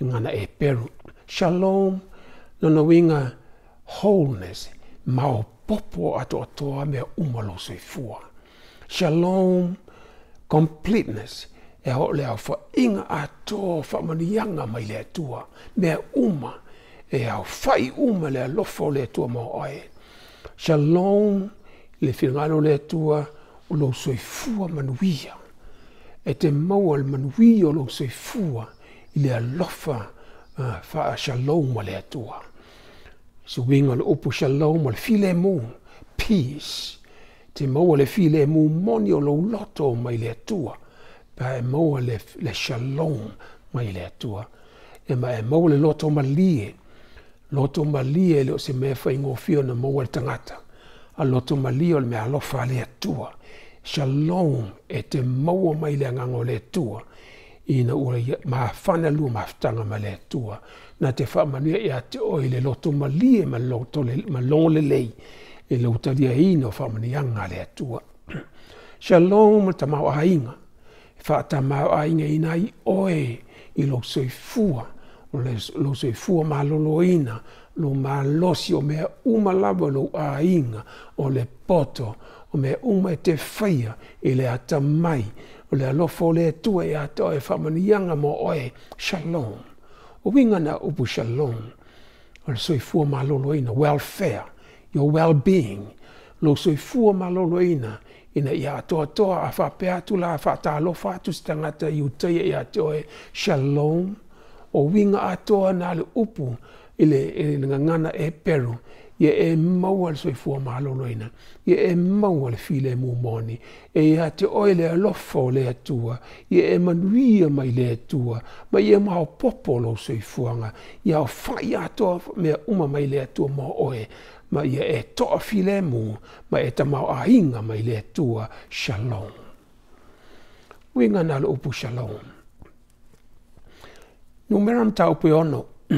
ngana e Peru. Shalom nona winga wholeness ma o popo atoatoa mea uma losoifua. Shalom completeness e ho le au fa'iga atoa fa'amaniaga mai le atua mea uma et à fai uma le alofo le atua mo Shalom le whingalo le atua o lo soifua manuia. E te le manuia o lo soifua i le alofa uh, wha shalom le atua. So winga le upu shalom o le file peace. Te maua le file mo moni o lo loto mai le atua. Pa e le, le shalom mai le atua. E ma e le loto malie. loto malie le o se mea fai ngofio na mua le tangata. A loto malie o le mea alofa le atua. Shalom e te maua mai le angango le atua. Ina ura maa fana lua maftanga ma le atua. Na te wha manuia e ate oi le loto malie ma, loto le, ma longo le lei. E le utaria ino wha manianga le atua. Shalom ma tamau ainga. Wha tamau ainga inai oe ilo soifua. fua. les lo se fua maloloina lo malosio Me mea uma lava o le poto o me uma e te feia i le atamai o le alofa tu le e ato e mo oe shalom o na upu shalom o le fu maloloina welfare your well-being lo fu maloloina ina ia toa a faapea atu la fa to lo fa tu te shalom o winga atoa na le upu ile ile ngangana e peru ye e maua le soifua maloloina ye e maua le file e mumoni e iā te oe le alofa o le atua ye e manuia mai le atua ma ia maopopo lou soifuaga ia o fa'i atoa mea uma mai le atua ma oe ma ia e to'a file mu ma e tamao'āiga mai le atua shalom uiga na le upu shalom Numera mtaupe ono.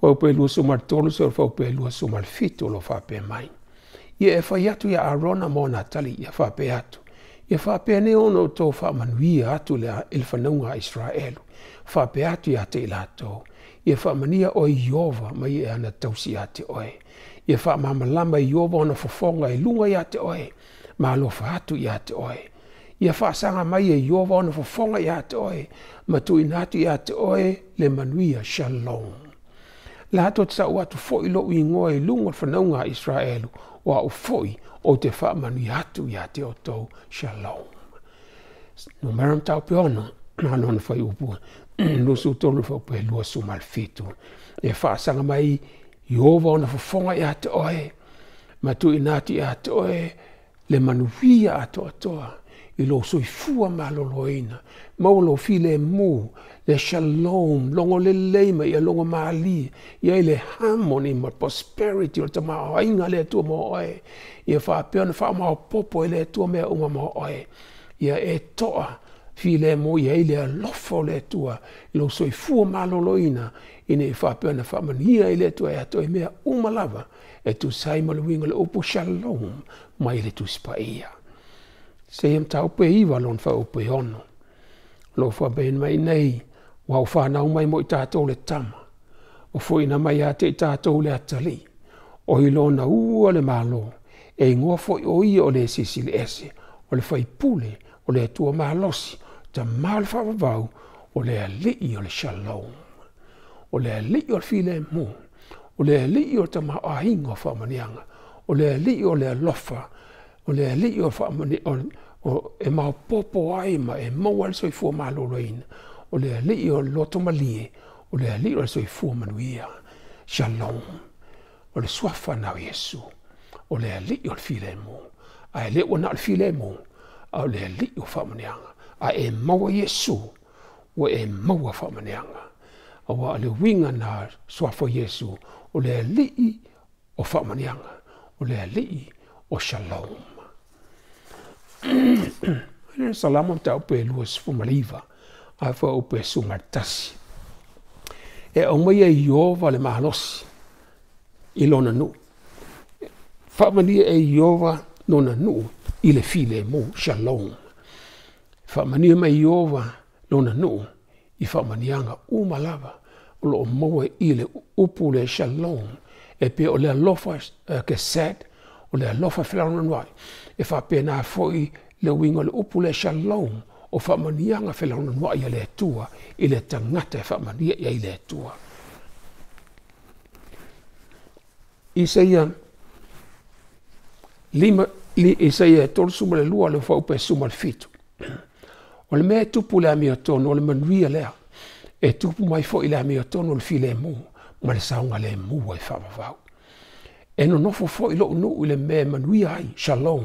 Faupe lua sumar tolu sor faupe lua sumar fitu lo fape mai. Ia e fai e e e atu ia arona mo na tali ia fape atu. Ia fape ne ono tō whamanuia atu lea ilfanunga Israelu. Fape atu ia te ilatou. Ia whamania o Iova mai e ana tausi a te oe. Ia whamamalama Iova ona fofonga e lunga ia te oe. Ma alofa atu ia te oe. Ia whaasanga mai e Iova ona fofonga ia te oe. matuuina atu ia te oe le manuia salom latuo te saaoatu foʻi lou ingoa i e luga o le fanauga a israel o au foi ou te faamanuia atu ia te otou salom numaraatau peonannfaupusutpeusuaf e faasanga mai iova ona fofoga ia te oe matuuina atu ia te oe le manuia atoatoa i lo soifua maloloaina ma ua lo filemu le shalom logo le ma ia logo mali ia i le harmony ma prosperity o le tamaoaiga le atua ma oe ia faapea fa ma popo e le atua mea uga ma oe ia e to'a filemu ia i le alofa lo le atua ma lo loina, maloloaina ina i fa ona faamania i le atua e atoe mea uma lava e tusai ma le wingo le upu shalom ma ile le spaia. se hem tau pe iwa lon fa upe hono. Lo fa ben mai nei, wa fa nau mai mo i tātou le tama. O fo ina mai a te tātou le atali. O hi lo na ua le malo, e ingoa fo i o i o le sisi le ese, o le fai pule, o le atua malosi, ta mal fa vau, o le ali i o le shalom. O le ali i o le file mu, o le ali i o le tama ahingo fa manianga, o le ali i o le lofa, o le ali i o le lofa, o le ali o fa mani o o e mau popo ai ma e mau al soi fu ma lo ina o le ali o loto malie o le ali o soi fu manuia shalom o le suafa na Yesu o le ali o le filemo a le o na le filemo a o le ali o fa manianga a e mau Yesu o e mau fa manianga awa le winga na suafa Yesu o le ali o fa manianga o le ali o shalom Ele salama ta upe luas fumaliva, a fa upe sungatasi. E o mai e io vale mahalosi, ilona nu. Fa mani e iova nona nu, ile file mo shalom. Fa mani ma iova nona nu, i fa manianga umalava, o lo moe ile upule shalom. E pe o le alofa eh, keset, o le alofa filanunuai. e fa pena fo'i le wingo le upu le shalom o fa faamaniaga felalonoa ia le atua i le tangata e mania ia i le atua isaia lima li isaia tolusuma le lua le ufaupu e suma le fitu o le mea e tupu le amia tonu o le manuia lea e tupu mai fo'i le amia tonu o le filemu ma le saoga lemua e faavavau e nonofo fo'i lo'u nu'u i le mea manuia ai shalom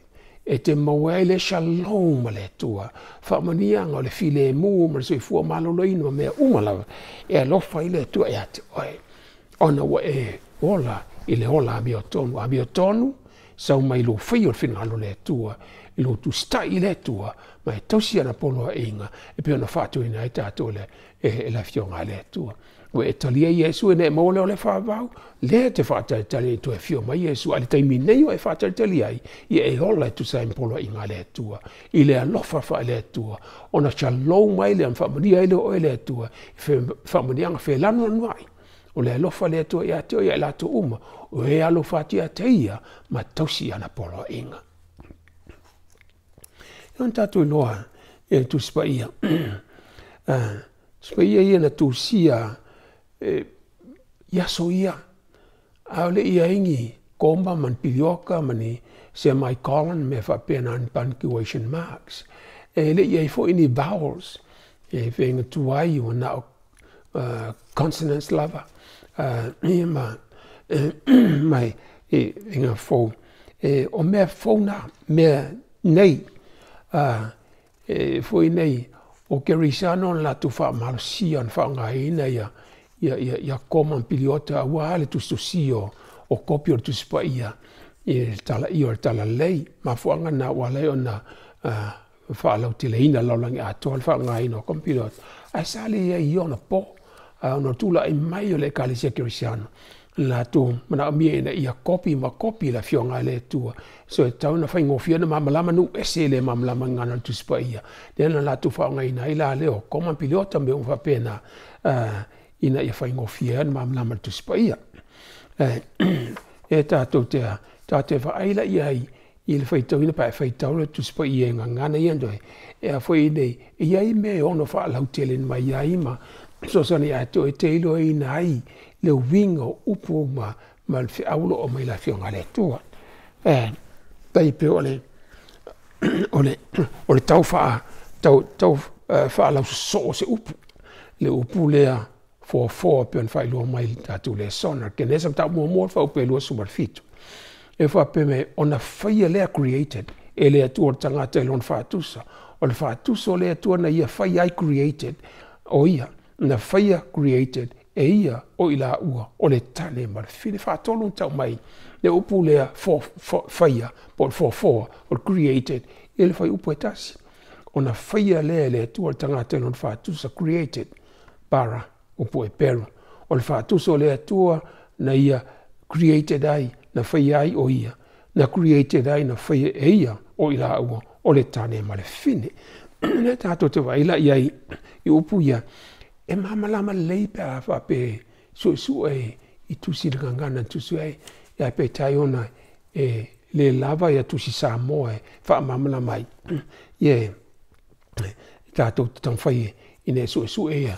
e te maua e le shalom ma le tua. Whamania ngā le file e mū, ma le sui fua malolo inu a mea umalawa. E alofa i le tua e ate oe. Ona wa e ola i le ola abio tonu. Abio tonu, sau mai lo fai o fina alo le tua. I lo tu sta i le tua, ma e tausia na polo a inga. E pio na fatu ina e tato le e, e la fionga le tua. ua e talia iesu e neʻe maua le o le faavau lea te faatalitali e toe fio mai iesu a le taimi nei ua e faatalitalia ai e e ia e ola e tusaemapoloaʻiga le atua i le alofa faʻi le atua ona salou mai leana faamania ai le oe le atua i faamaniaga felano anuaʻi o le alofa le atua iā te o ia latou uma o e alofa atu iā te ia ma tausi ana poloaʻiga ona tatou iloa e, e tusi paia ia ah, na tusia eh, ia so ia. A ole ia ingi komba man pilioka mani se mai kolon me fa pena an punctuation marks. E le ia i fo ini vowels e whenga tuai o na o uh, consonants lava. Uh, ia ma uh, mai e whenga fo e, o mea fo na mea nei uh, e fo i nei o ke risano la tu fa malo si an fa ngai nei ia. Uh, ia, ia, ia koma an piliota ua ale tusitosio o kopi e o eh, no le tusipaia i talaʻi o le talalelei mafuaga na ua lai ona faalauteleina laolagi atoa e le faagaina o kompilot ae sa le ia ia ona po ona tulaʻi mai o le ekalesia kerisiana latou manaʻomia ina ia kopi ma kopi la fioga e le atua so e tau na faigofia na mamalama nuu ese le mamalama gana le tusipaia lea na latou faaaogaina ai la le o koma piliota me ua faapena uh, eh, ina ia fai ngofia ana mam lama tu spaia. Eh, e tātou te tātou e wha aila ia hei, i le whaitau ina pae whaitau le tu spaia e ngā ngana ia ndoe. E a fwai nei, e ia i me ono wha alau tele ni mai ia i ma, so sani a tō e teilo e ina ai, le wingo upo ma, ma le whi aulo o mai la whi o ngā le tua. E, tai pe o le, o le, o le tau wha, tau, tau, eh, wha alau so se upu, le upu lea, a, for four pe ona whailua mai tātou le sona. Ke nesa pa tāu mua fa upe lua sumar fitu. E wha ne e pe me ona whaia lea created e lea tuor tangata e lona whaatusa. O le whaatusa o lea tuor na e ia whaia ai created o ia na whaia e created e ia o ila ua o le tane ma le whine whaatolu tau mai le upu lea whaia po le whawhaua o le created e le whai upu e tasi. Ona whaia lea lea tuor tangata e lona whaatusa created para o poe peru. O le whātuso le atua na ia created ai na whai ai o ia. Na created ai na whai e ia o ila ua o le tāne ma le fine. Nē tātou te waila ia i, i upu ia e mamalama lei pe a wha pe su su e i tusi le ngangana tusu e ia pe tai ona e le lava ia tusi sa moe wha mamalama i. Ie, yeah. tātou te tamwhai e, i nē su su e ia. Yeah.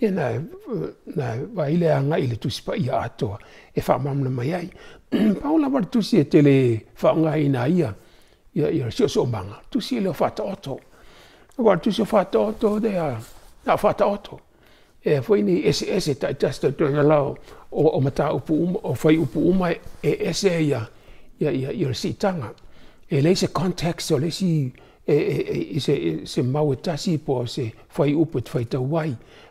e na na va ile anga ile tu spa ia ato e fa mam na mai ai paula var tu si tele fa anga ina ia ia ia so so manga tu si le fa to to va tu si fa to to de a na fa to to e foi e ni ese ese ta just to the law o o mata o um, o foi upu mai e ese ia ia ia ia si tanga e le se context o le si e e e, e se e se mau tasi po se foi o te fai tau wai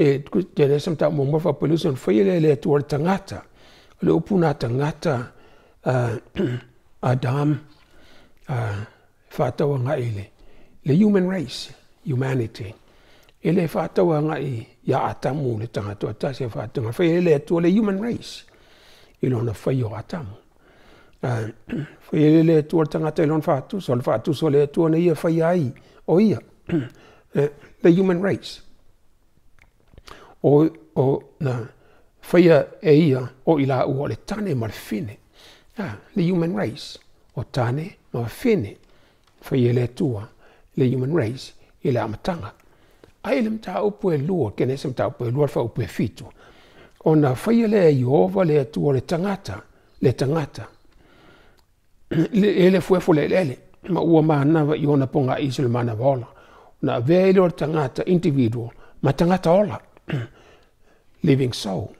Dar eh, es Salaam ta Mombasa Police on foyele ile tangata le upuna tangata adam fatawa nga ile le human race humanity ele fatawa nga i ya atamu le tangata ata se fatawa foyele ile tuwa human race ile e ona foyo atamu foyele ile tuwar tangata ile e fatu sol fatu sol ile tuwa ne ia foyai o ia the eh, human race o o na faia e ia o i la o le tane ma le fine ah, le human race o tane ma fine faia e le atua le human race i le amataga ai le mataupu e lua kene se mataupu e lua le faupu e fitu ona faia lea ieova le atua o le tagata le tagata e le fuefo leʻeleʻele ma ua manava i ona pogaʻi se le manava ola na avea i le o le tagata individual ma tagata ola living soul.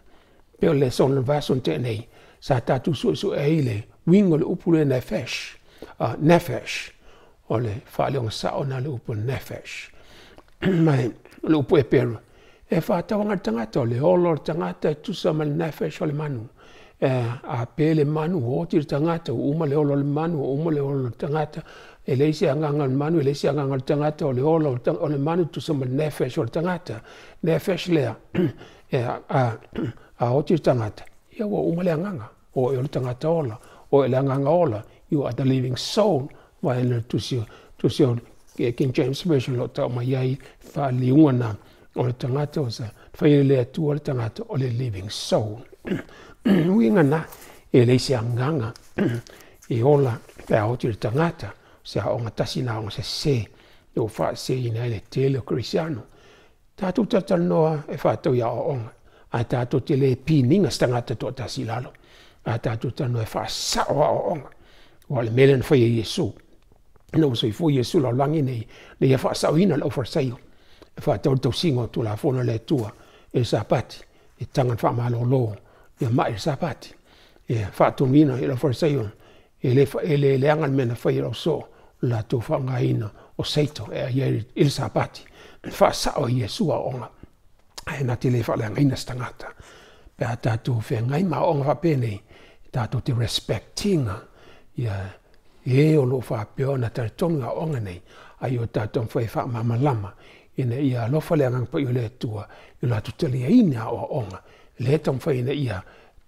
Pe le son le vaso te nei, sa tatu su su e ile, wingo le upu le nefesh, uh, nefesh, o le whale o sa o na le upu nefesh. Mai, le upu e peru. E whātawanga tangata o le olor tangata tu sa mal nefesh o le manu. Uh, a pele manu o tiri tangata, uma le olo le manu, uma le olo tangata, e lei se agaga manu e lei se agaga o le tagata o le ola o le manu tusama le nefesh o le tagata nefesh lea a le tagata ia ua uma le agaga o e o le tagata ola o e le ola you are the living soul vae le tusi tusi o king james version o taʻomai ai faaliuga na o le tagata o sa faile le atua o le o le living soul uiga na e lei se agaga e ola pe aoti le sa o ngata si na o se se no fa se ina le te le kristiano ta tu ta ta no e fa to ya o a ta tu te le pi ni nga sta ngata to ta si lalo a ta tu ta no e fa sa o o o wa le melen fa yesu no so i fu yesu la langi nei le ya fa sa o ina lo fa sa yo e fa to to singo tu la fo no le tua e sa pat e tangan fa ma lo lo e ma e sa pat e fa tu ni no e lo fa sa yo e le e le le angan mena fa yo so la tu fangaina o seito e ia il sapati fa sa o yesu a onga e na tele fa la ngaina stangata pe ata tu fe ngai ma onga fa pene ta tu te respecting ya yeah. e o lo fa pe ona ta tonga onga nei ai o ta ton fe fa mama lama ina ia lo fa le ngang pa yo le tua ina tu tele ina o onga le ton fe ina ia yeah.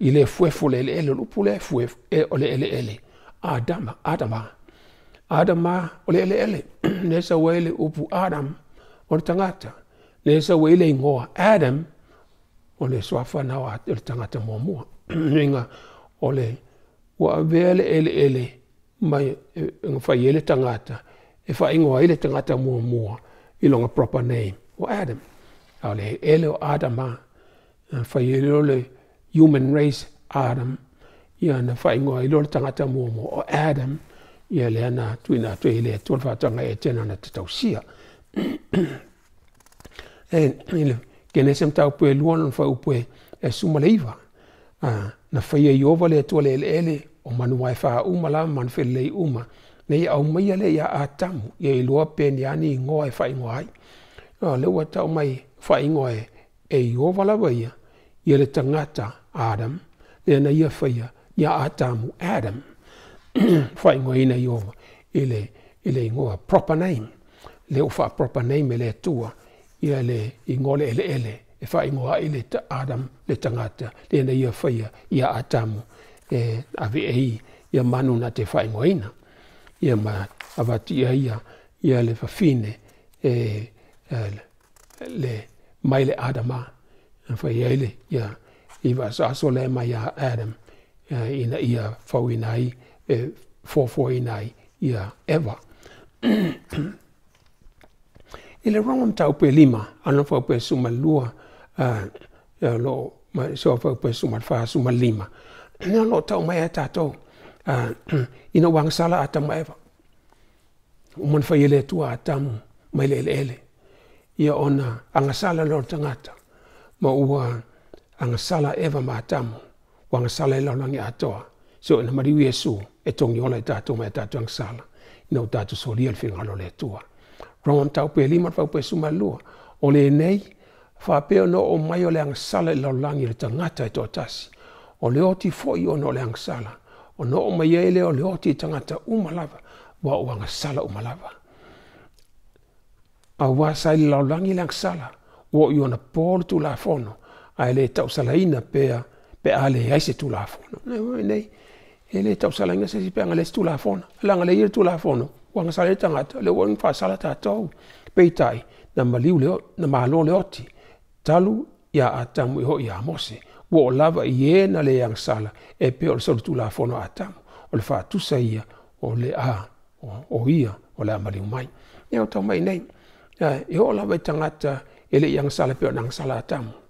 ile fwefule ele ele lupule fwe e ole ele ele adama adama adama ole ele ele nesa wele upu adam ole tangata nesa wele ingoa adam ole swafa na wa ole tangata momua ninga ole wa vele ele ele mai nga fa tangata e fa ingoa tangata momua ilonga proper name ou adam ole ele o adama fa yele human race adam ia na whaingoa i lor tangata mōmō o adam ia lea ana tuina tue i le tuolwhatanga e tēnā na te tausia. e ile genesem tau pue luon fa upue na faia e i ova le tuale ele o manua e wha uma la man felei uma nei au mai le ia atamu ia i loa pene ani ngoa e whaingoa ai leua tau mai e iova e i ia ia le tagata Adam na ia faia ia atamu Adam faigoaina ioa i le igoa proper name le o fa name e le atua ia le igo le eleele e faigoa ai le Adam le tagata na ia faia ia atamu e aveei ia manu na te faigoaina ia ma avatia eh, ia ia le fafine e eh, eh, le mai le adama faia le ia iwa sa so le mai a Adam i ina ia fau ina i e fōfō ina i Eva. I le tau pe lima, ana fau pe suma lua, uh, lo ma so fau pe suma fa suma lima. Nga lo tau mai a tātou, uh, ina wang sala ata ma Eva. Uman fai ele tua atamu, mai le ele ele. Ia ona angasala lor tangata, ma ua anga sala eva matamu wanga sala ila langi atoa so na mari Yesu e tongi ola i tatou mai tatou anga sala no o so real le fingalo le atua Roma tau pe lima tau pe suma lua o le nei faapea no o mai o le agasala i lalolagi i le tagata e tas o le oti fo ona o le agasala ona oo mai ai o le oti i tagata uma lava ua umalava agasala uma lava auā sa i le lalolagi i le agasala ua i ona pō le tulafono ae lē taʻusalaina pea pe a le se tulafono. nei e lē taʻusalaina se pe le se la le La sala le le faasala tatou peitaʻi na na malo le i hoʻi mose ua o lava na le agasala e pea o le solutulafona atam, o le faatusa ia o le a o ia le mai ia o taumai nei lava e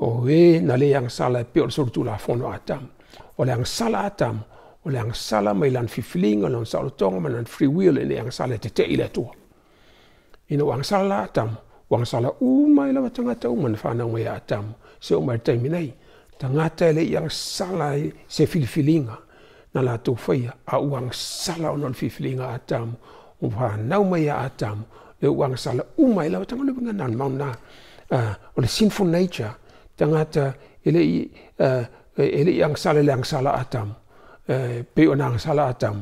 Ore lah na le yang sala pe o sur tu la fono atam. O le yang sala atam. O le yang sala mai lan fifling o lan sala tong man lan free will e le yang sala te te ila tua. Ino wang sala atam. Wang sala umai la tangata uman fana mai atam. Se umar terminai. Tangata le yang sala se fifflinga. Na la tu fai a wang sala o lan fifflinga atam. Umpa nau mai atam. Le wang sala umai la tangata uman nan mauna. Uh, ah, o le sinful nature. tangata ele i ele eh, eh, i angsala le angsala atam eh, pe ona angsala atam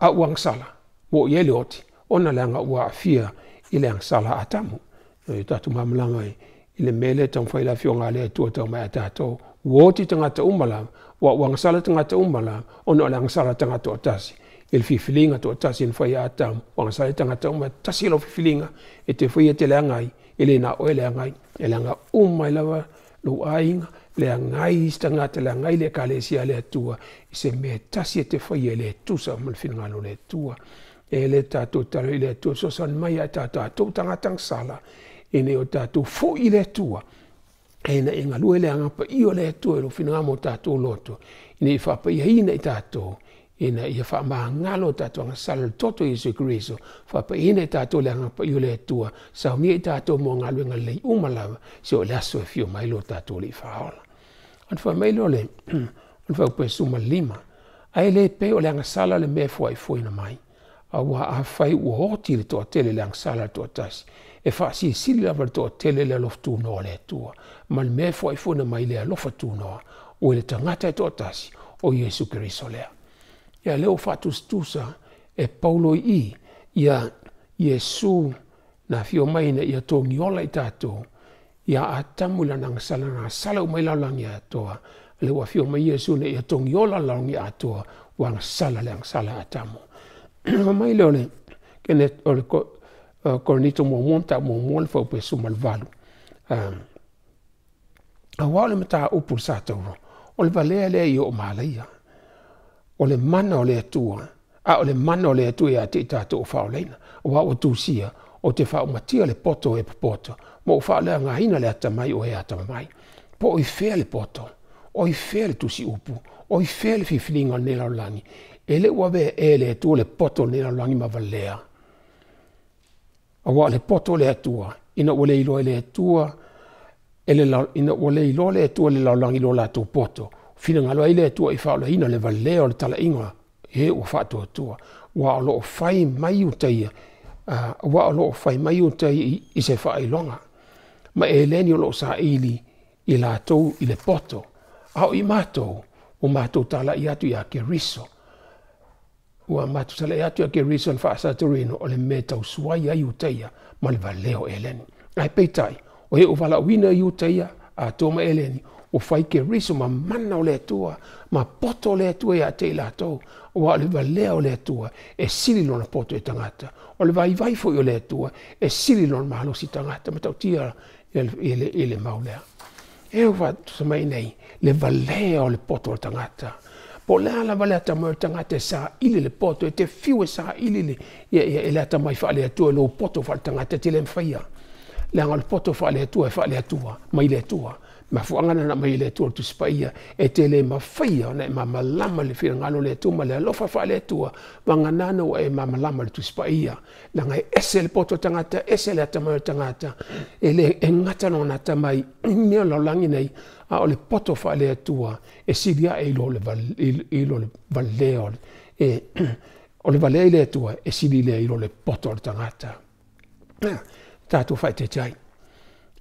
a u angsala wo ye loti ona le anga ua afia i le angsala atamu tu mamalanga i le mele tamfai la fioga le atua taumai a tatou woti tagata uma la ua ua agasala tagata uma la ona o le agasala tagata o tasi i le fifiliga toʻatasi i le faia atamu o agasala tagata uma tasi lo fifiliga e te faia e teleaga ai i le na o e leagai e leaga uma i lava lou aiga leagai stagata leagai le kalesia le atua i se mea tasi e te faia i e le tusa ma le finagalo le atua e le tatou tala i le atua sosani mai a e tatou atou tagata gasala inei o tatou foʻi i le atua e na e e i galua i le agapaia o le atua i lou finagama o tatou loto inei i faapaiaina i tatou ina ia faamagalo tatou agasalo toto iesu keriso faapaina i tatou le agapaio le atua saumia i tatou mo agaluega lelei uma lava so laso le aso e fio mai lo tatou leʻi faaola ona faamai lea le ona faupesuma lima ae lē pe o le agasala le mea fuaifuaina mai aua afai ua oti le toatele le agasala e e le toatasi e faasilisili lava le tele le alofa tunoa le atua ma le mea fuaifuaina mai le alofa tunoa ua i le tagata e toatasi o iesu keriso lea ia e leo faatusatusa e paulo ii ia iesu na fio mai na ia togiola i tatou ia atamu lana gasala umai lalagi atoa le ua fio iesu na ia togiola lalagi atoa ua gasala le agasala atamu mai le kene o le muamua mataumaumua le faupesuma le valu um, auao le mataupu le sa tauro o le valea lea i oo malaia o le mana o le atua a o le mana o le atua ia e te tatou faoleina ua ua tusia o te faaumatia le poto e popoto mo o faaoleagahina le atamai o e atamamai po o i fea le poto o i fea le tusi upu o i fea le fifiliga o lenei lalolagi e le ua vea e le atua le poto o lenei lalolagi ma valelea aua o le poto o le atua ina ua leiloa e le atua e ina ua leiloa le atua le lalolagi i lo latou poto finanga lo ile tu i fa lo hina le valle o le tala inga e o fa tu tu wa lo fai mai utai a uh, wa lo fai mai utai i se fa i longa ma e le ni lo sa ili i la tu i le poto a i mato o mato tala i atu ya ke riso wa mato tala i atu ya ke riso fa sa turino o le meta o suai ai utai ma le valle o ele ai peitai o he o vala wina i utai a tu ma ele ni o o fai ke riso ma mana o le atua, ma poto o le atua ia te ilatou, o a le valea o le atua e sili lona poto e tangata. O le vai vai fo i o le atua e sili lona mahalosi tangata, ma tau tia i e e e le maulea. E o va tu samai nei, le valea o le poto o tangata. Po le ala valea ta mai o tangata e saa ili le poto, e te fiu e saa ili le, e le ata mai fa le atua e lo poto fa le tangata, te le mfaia. Le anga le poto fa le atua e fa le atua, mai le atua. Le atua. ma fuaga na mai le atua paia e tele mafaia ona e mamalama le finagalo le atua le alofa faale atua maganā ua e mamalama le tusipaia na gae ese le poto tagata ese le atamai o tagata e lē e gata no tamai mea o nei a o le poto faale atua ah, e sili aʻe i lo le valea o le valea i le atua e sili lea i lo le poto o le tagata tatou faetetai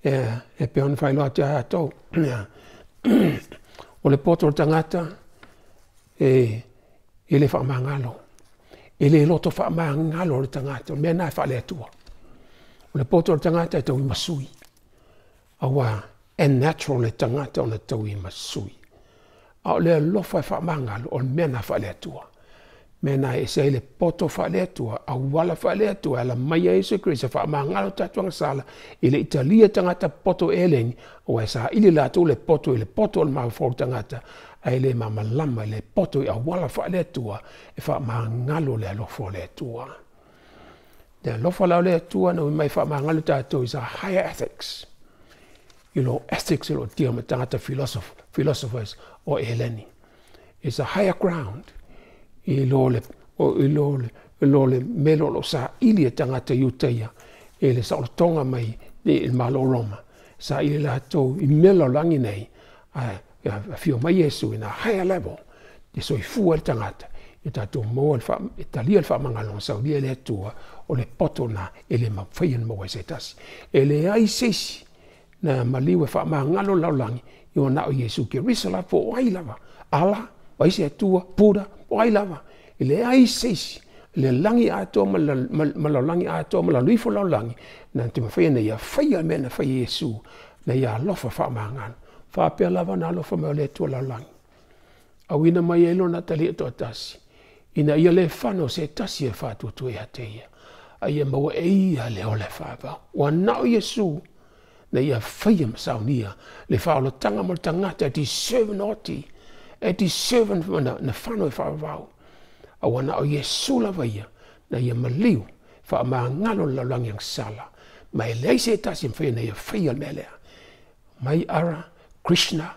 e e pe onfa ilo atia ato ya o le potor tangata e e le fa mangalo e le loto fa mangalo le tangata me na fa le tua o le potor tangata e to masui awa and e natural le tangata on le to masui a le lo fa fa e mangalo o me na fa le tua mena na e le poto fa le atua auala fa le atua ala mai a iesu kristo faamagalo tatou agasala i italia tagata poto eleni elegi ua e saʻili le poto i le poto o le mafafolu aile mama lama mamalama le poto i auala fa le atua e faamagalo le alofo o le atua le alofa lao le atua na ui mai faamagalo tatou is a higher ethics you know ethics i lo tia ma tagata philosophers or eleni is a higher ground i lole o i lole i lole melo lo sa ili e tangata iutaia e le saʻolotoga mai i le e malo roma sa i e le latou i melalolagi nei afio mai iesu ina higher level e soifua i Fuer, i tatou maua e talia le faamagaloga saulia i le atua o le poto na e le faia na maua e saitasi e leai seisi na maliu e faamagalo laolagi i ona o iesu kerisa lava o ai lava ala o ai se atua o ai lava i le ai seisi le langi a to ma la langi a to ma la lui fo la langi na te ma fai na ia fai a mena fai Yesu na ia lofa fa mangan fa pe lava na lofa ma le to la langi a wina mai e lona tali to tasi ina ia le fano se tasi e fa tu tu ia te ia a ia maua e ia le o le fa va wa na o Yesu na ia fai ma saunia le fa o lo tanga mo tangata ti serve naughty e ti seven na na fano fa va a wana o ye sula va ye na ye maliu fa ma ngalo la lang yang sala mai e leise ta sim fe na ye fe ye mele mai e ara krishna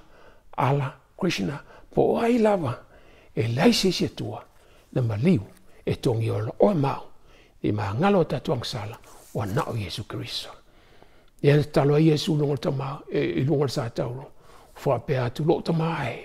ala krishna po ai lava e leise se tua na maliu e tong yo o ma e ma ngalo ta tuang sala wana o yesu kristo ye talo yesu no ta ma e lo sa ta lo fa pe a tu lo ta mai e.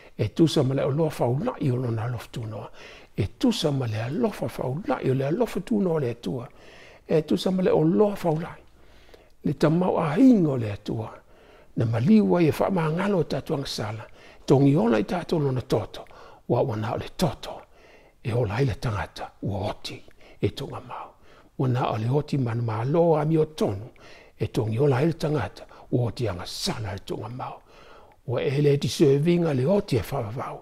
e tusa ma le aloha faula i ono na alofa tūnoa. E tusa ma le alofa faula i e le alofa tūnoa le atua. E tusa ma le aloha faula i le tamau a hingo le atua. Na maliwa i e wha maa ngalo o tatua ngasala. Tongi ona i tatua no na toto. Wa wana o le toto. E ola i le tangata ua oti e tonga mau. Wana o le oti manu maa loa mi o tonu. E tongi ona i le tangata ua oti anga sana le tonga mau ua e lea ti serving a le oti e whawawau.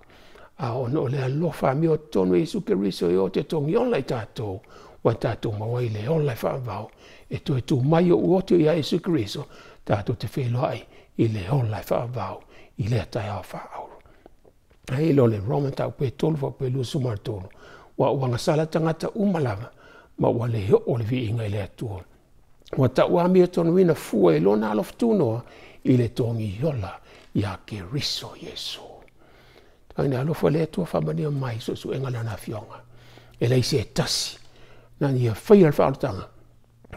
A ono lea lofa mi o tonu e suke riso e o te tongi onlai tātou, wa tātou mawai le onlai whawawau, e tu e tu mai o uoti o ia e suke riso, tātou te whelo ai i le onlai whawawau, i lea tai au whaauru. A e lo le roman tau pe tolu wa pe lua sumaratono, wa uanga sala tangata umalama, ma ua le heo o le vi inga i lea tuon. Wa tau amia tonu ina fua e lona alofutunoa i le tongi yola. Wa yake riso yesu tagaina alofa le atua faamania mai soʻesuʻega lana afioga e laisi e tasi na ia faia e le faaolotaga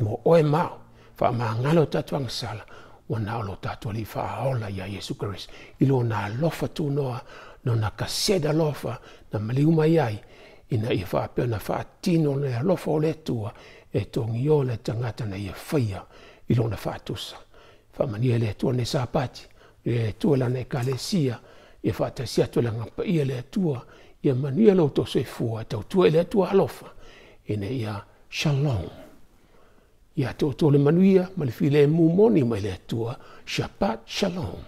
mo oe mao faamagalo tatou agasala ua na o lo tatou alii faaola iā iesu karist i lona alofa tunoa lona kaseda alofa na maliu mai ai ina ia faapea na faatino le alofa o le atua e togio le tagata na ia faia i e lona faatusa faamania e le atua ne sa pati e tua na ekalesia e ia faatasia tua paia le atua ia manuia loutou soifua e, e tautua i e le atua alofa ina ia shalom ia toʻatō le manuia ma le file mumoni mai le atua shapat shalom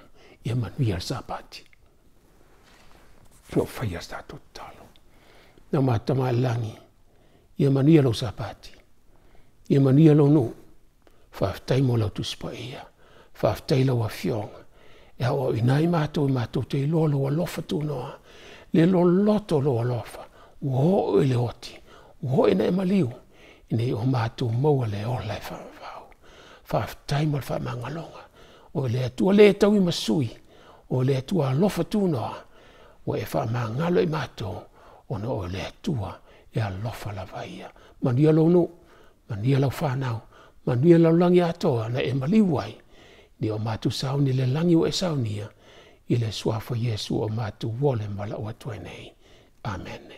ia manuia le sapati o faia sa tatou tatalo na matama ia manuia lou sapati ia manuia lou nuu faafetai mo lau tusipaia faafetai lau afioga ya o inai ma tu ma tu te lo lo lo fa tu no le lo lo to lo lo fa wo ele oti wo inai ma liu ni o ma tu mo le o le fa fa fa time fa manga longa o le tu le tau i masui o le tu a lo fa tu no o e fa manga lo i ma tu o no le tu a e a lo fa la vaia ma ni lo no ma ni lo fa na ma ni lo langi atoa na e ma liu wai ni o matu sauni le langi o e saunia i le suafo iesu o matu wole ma la'ua tuenei amene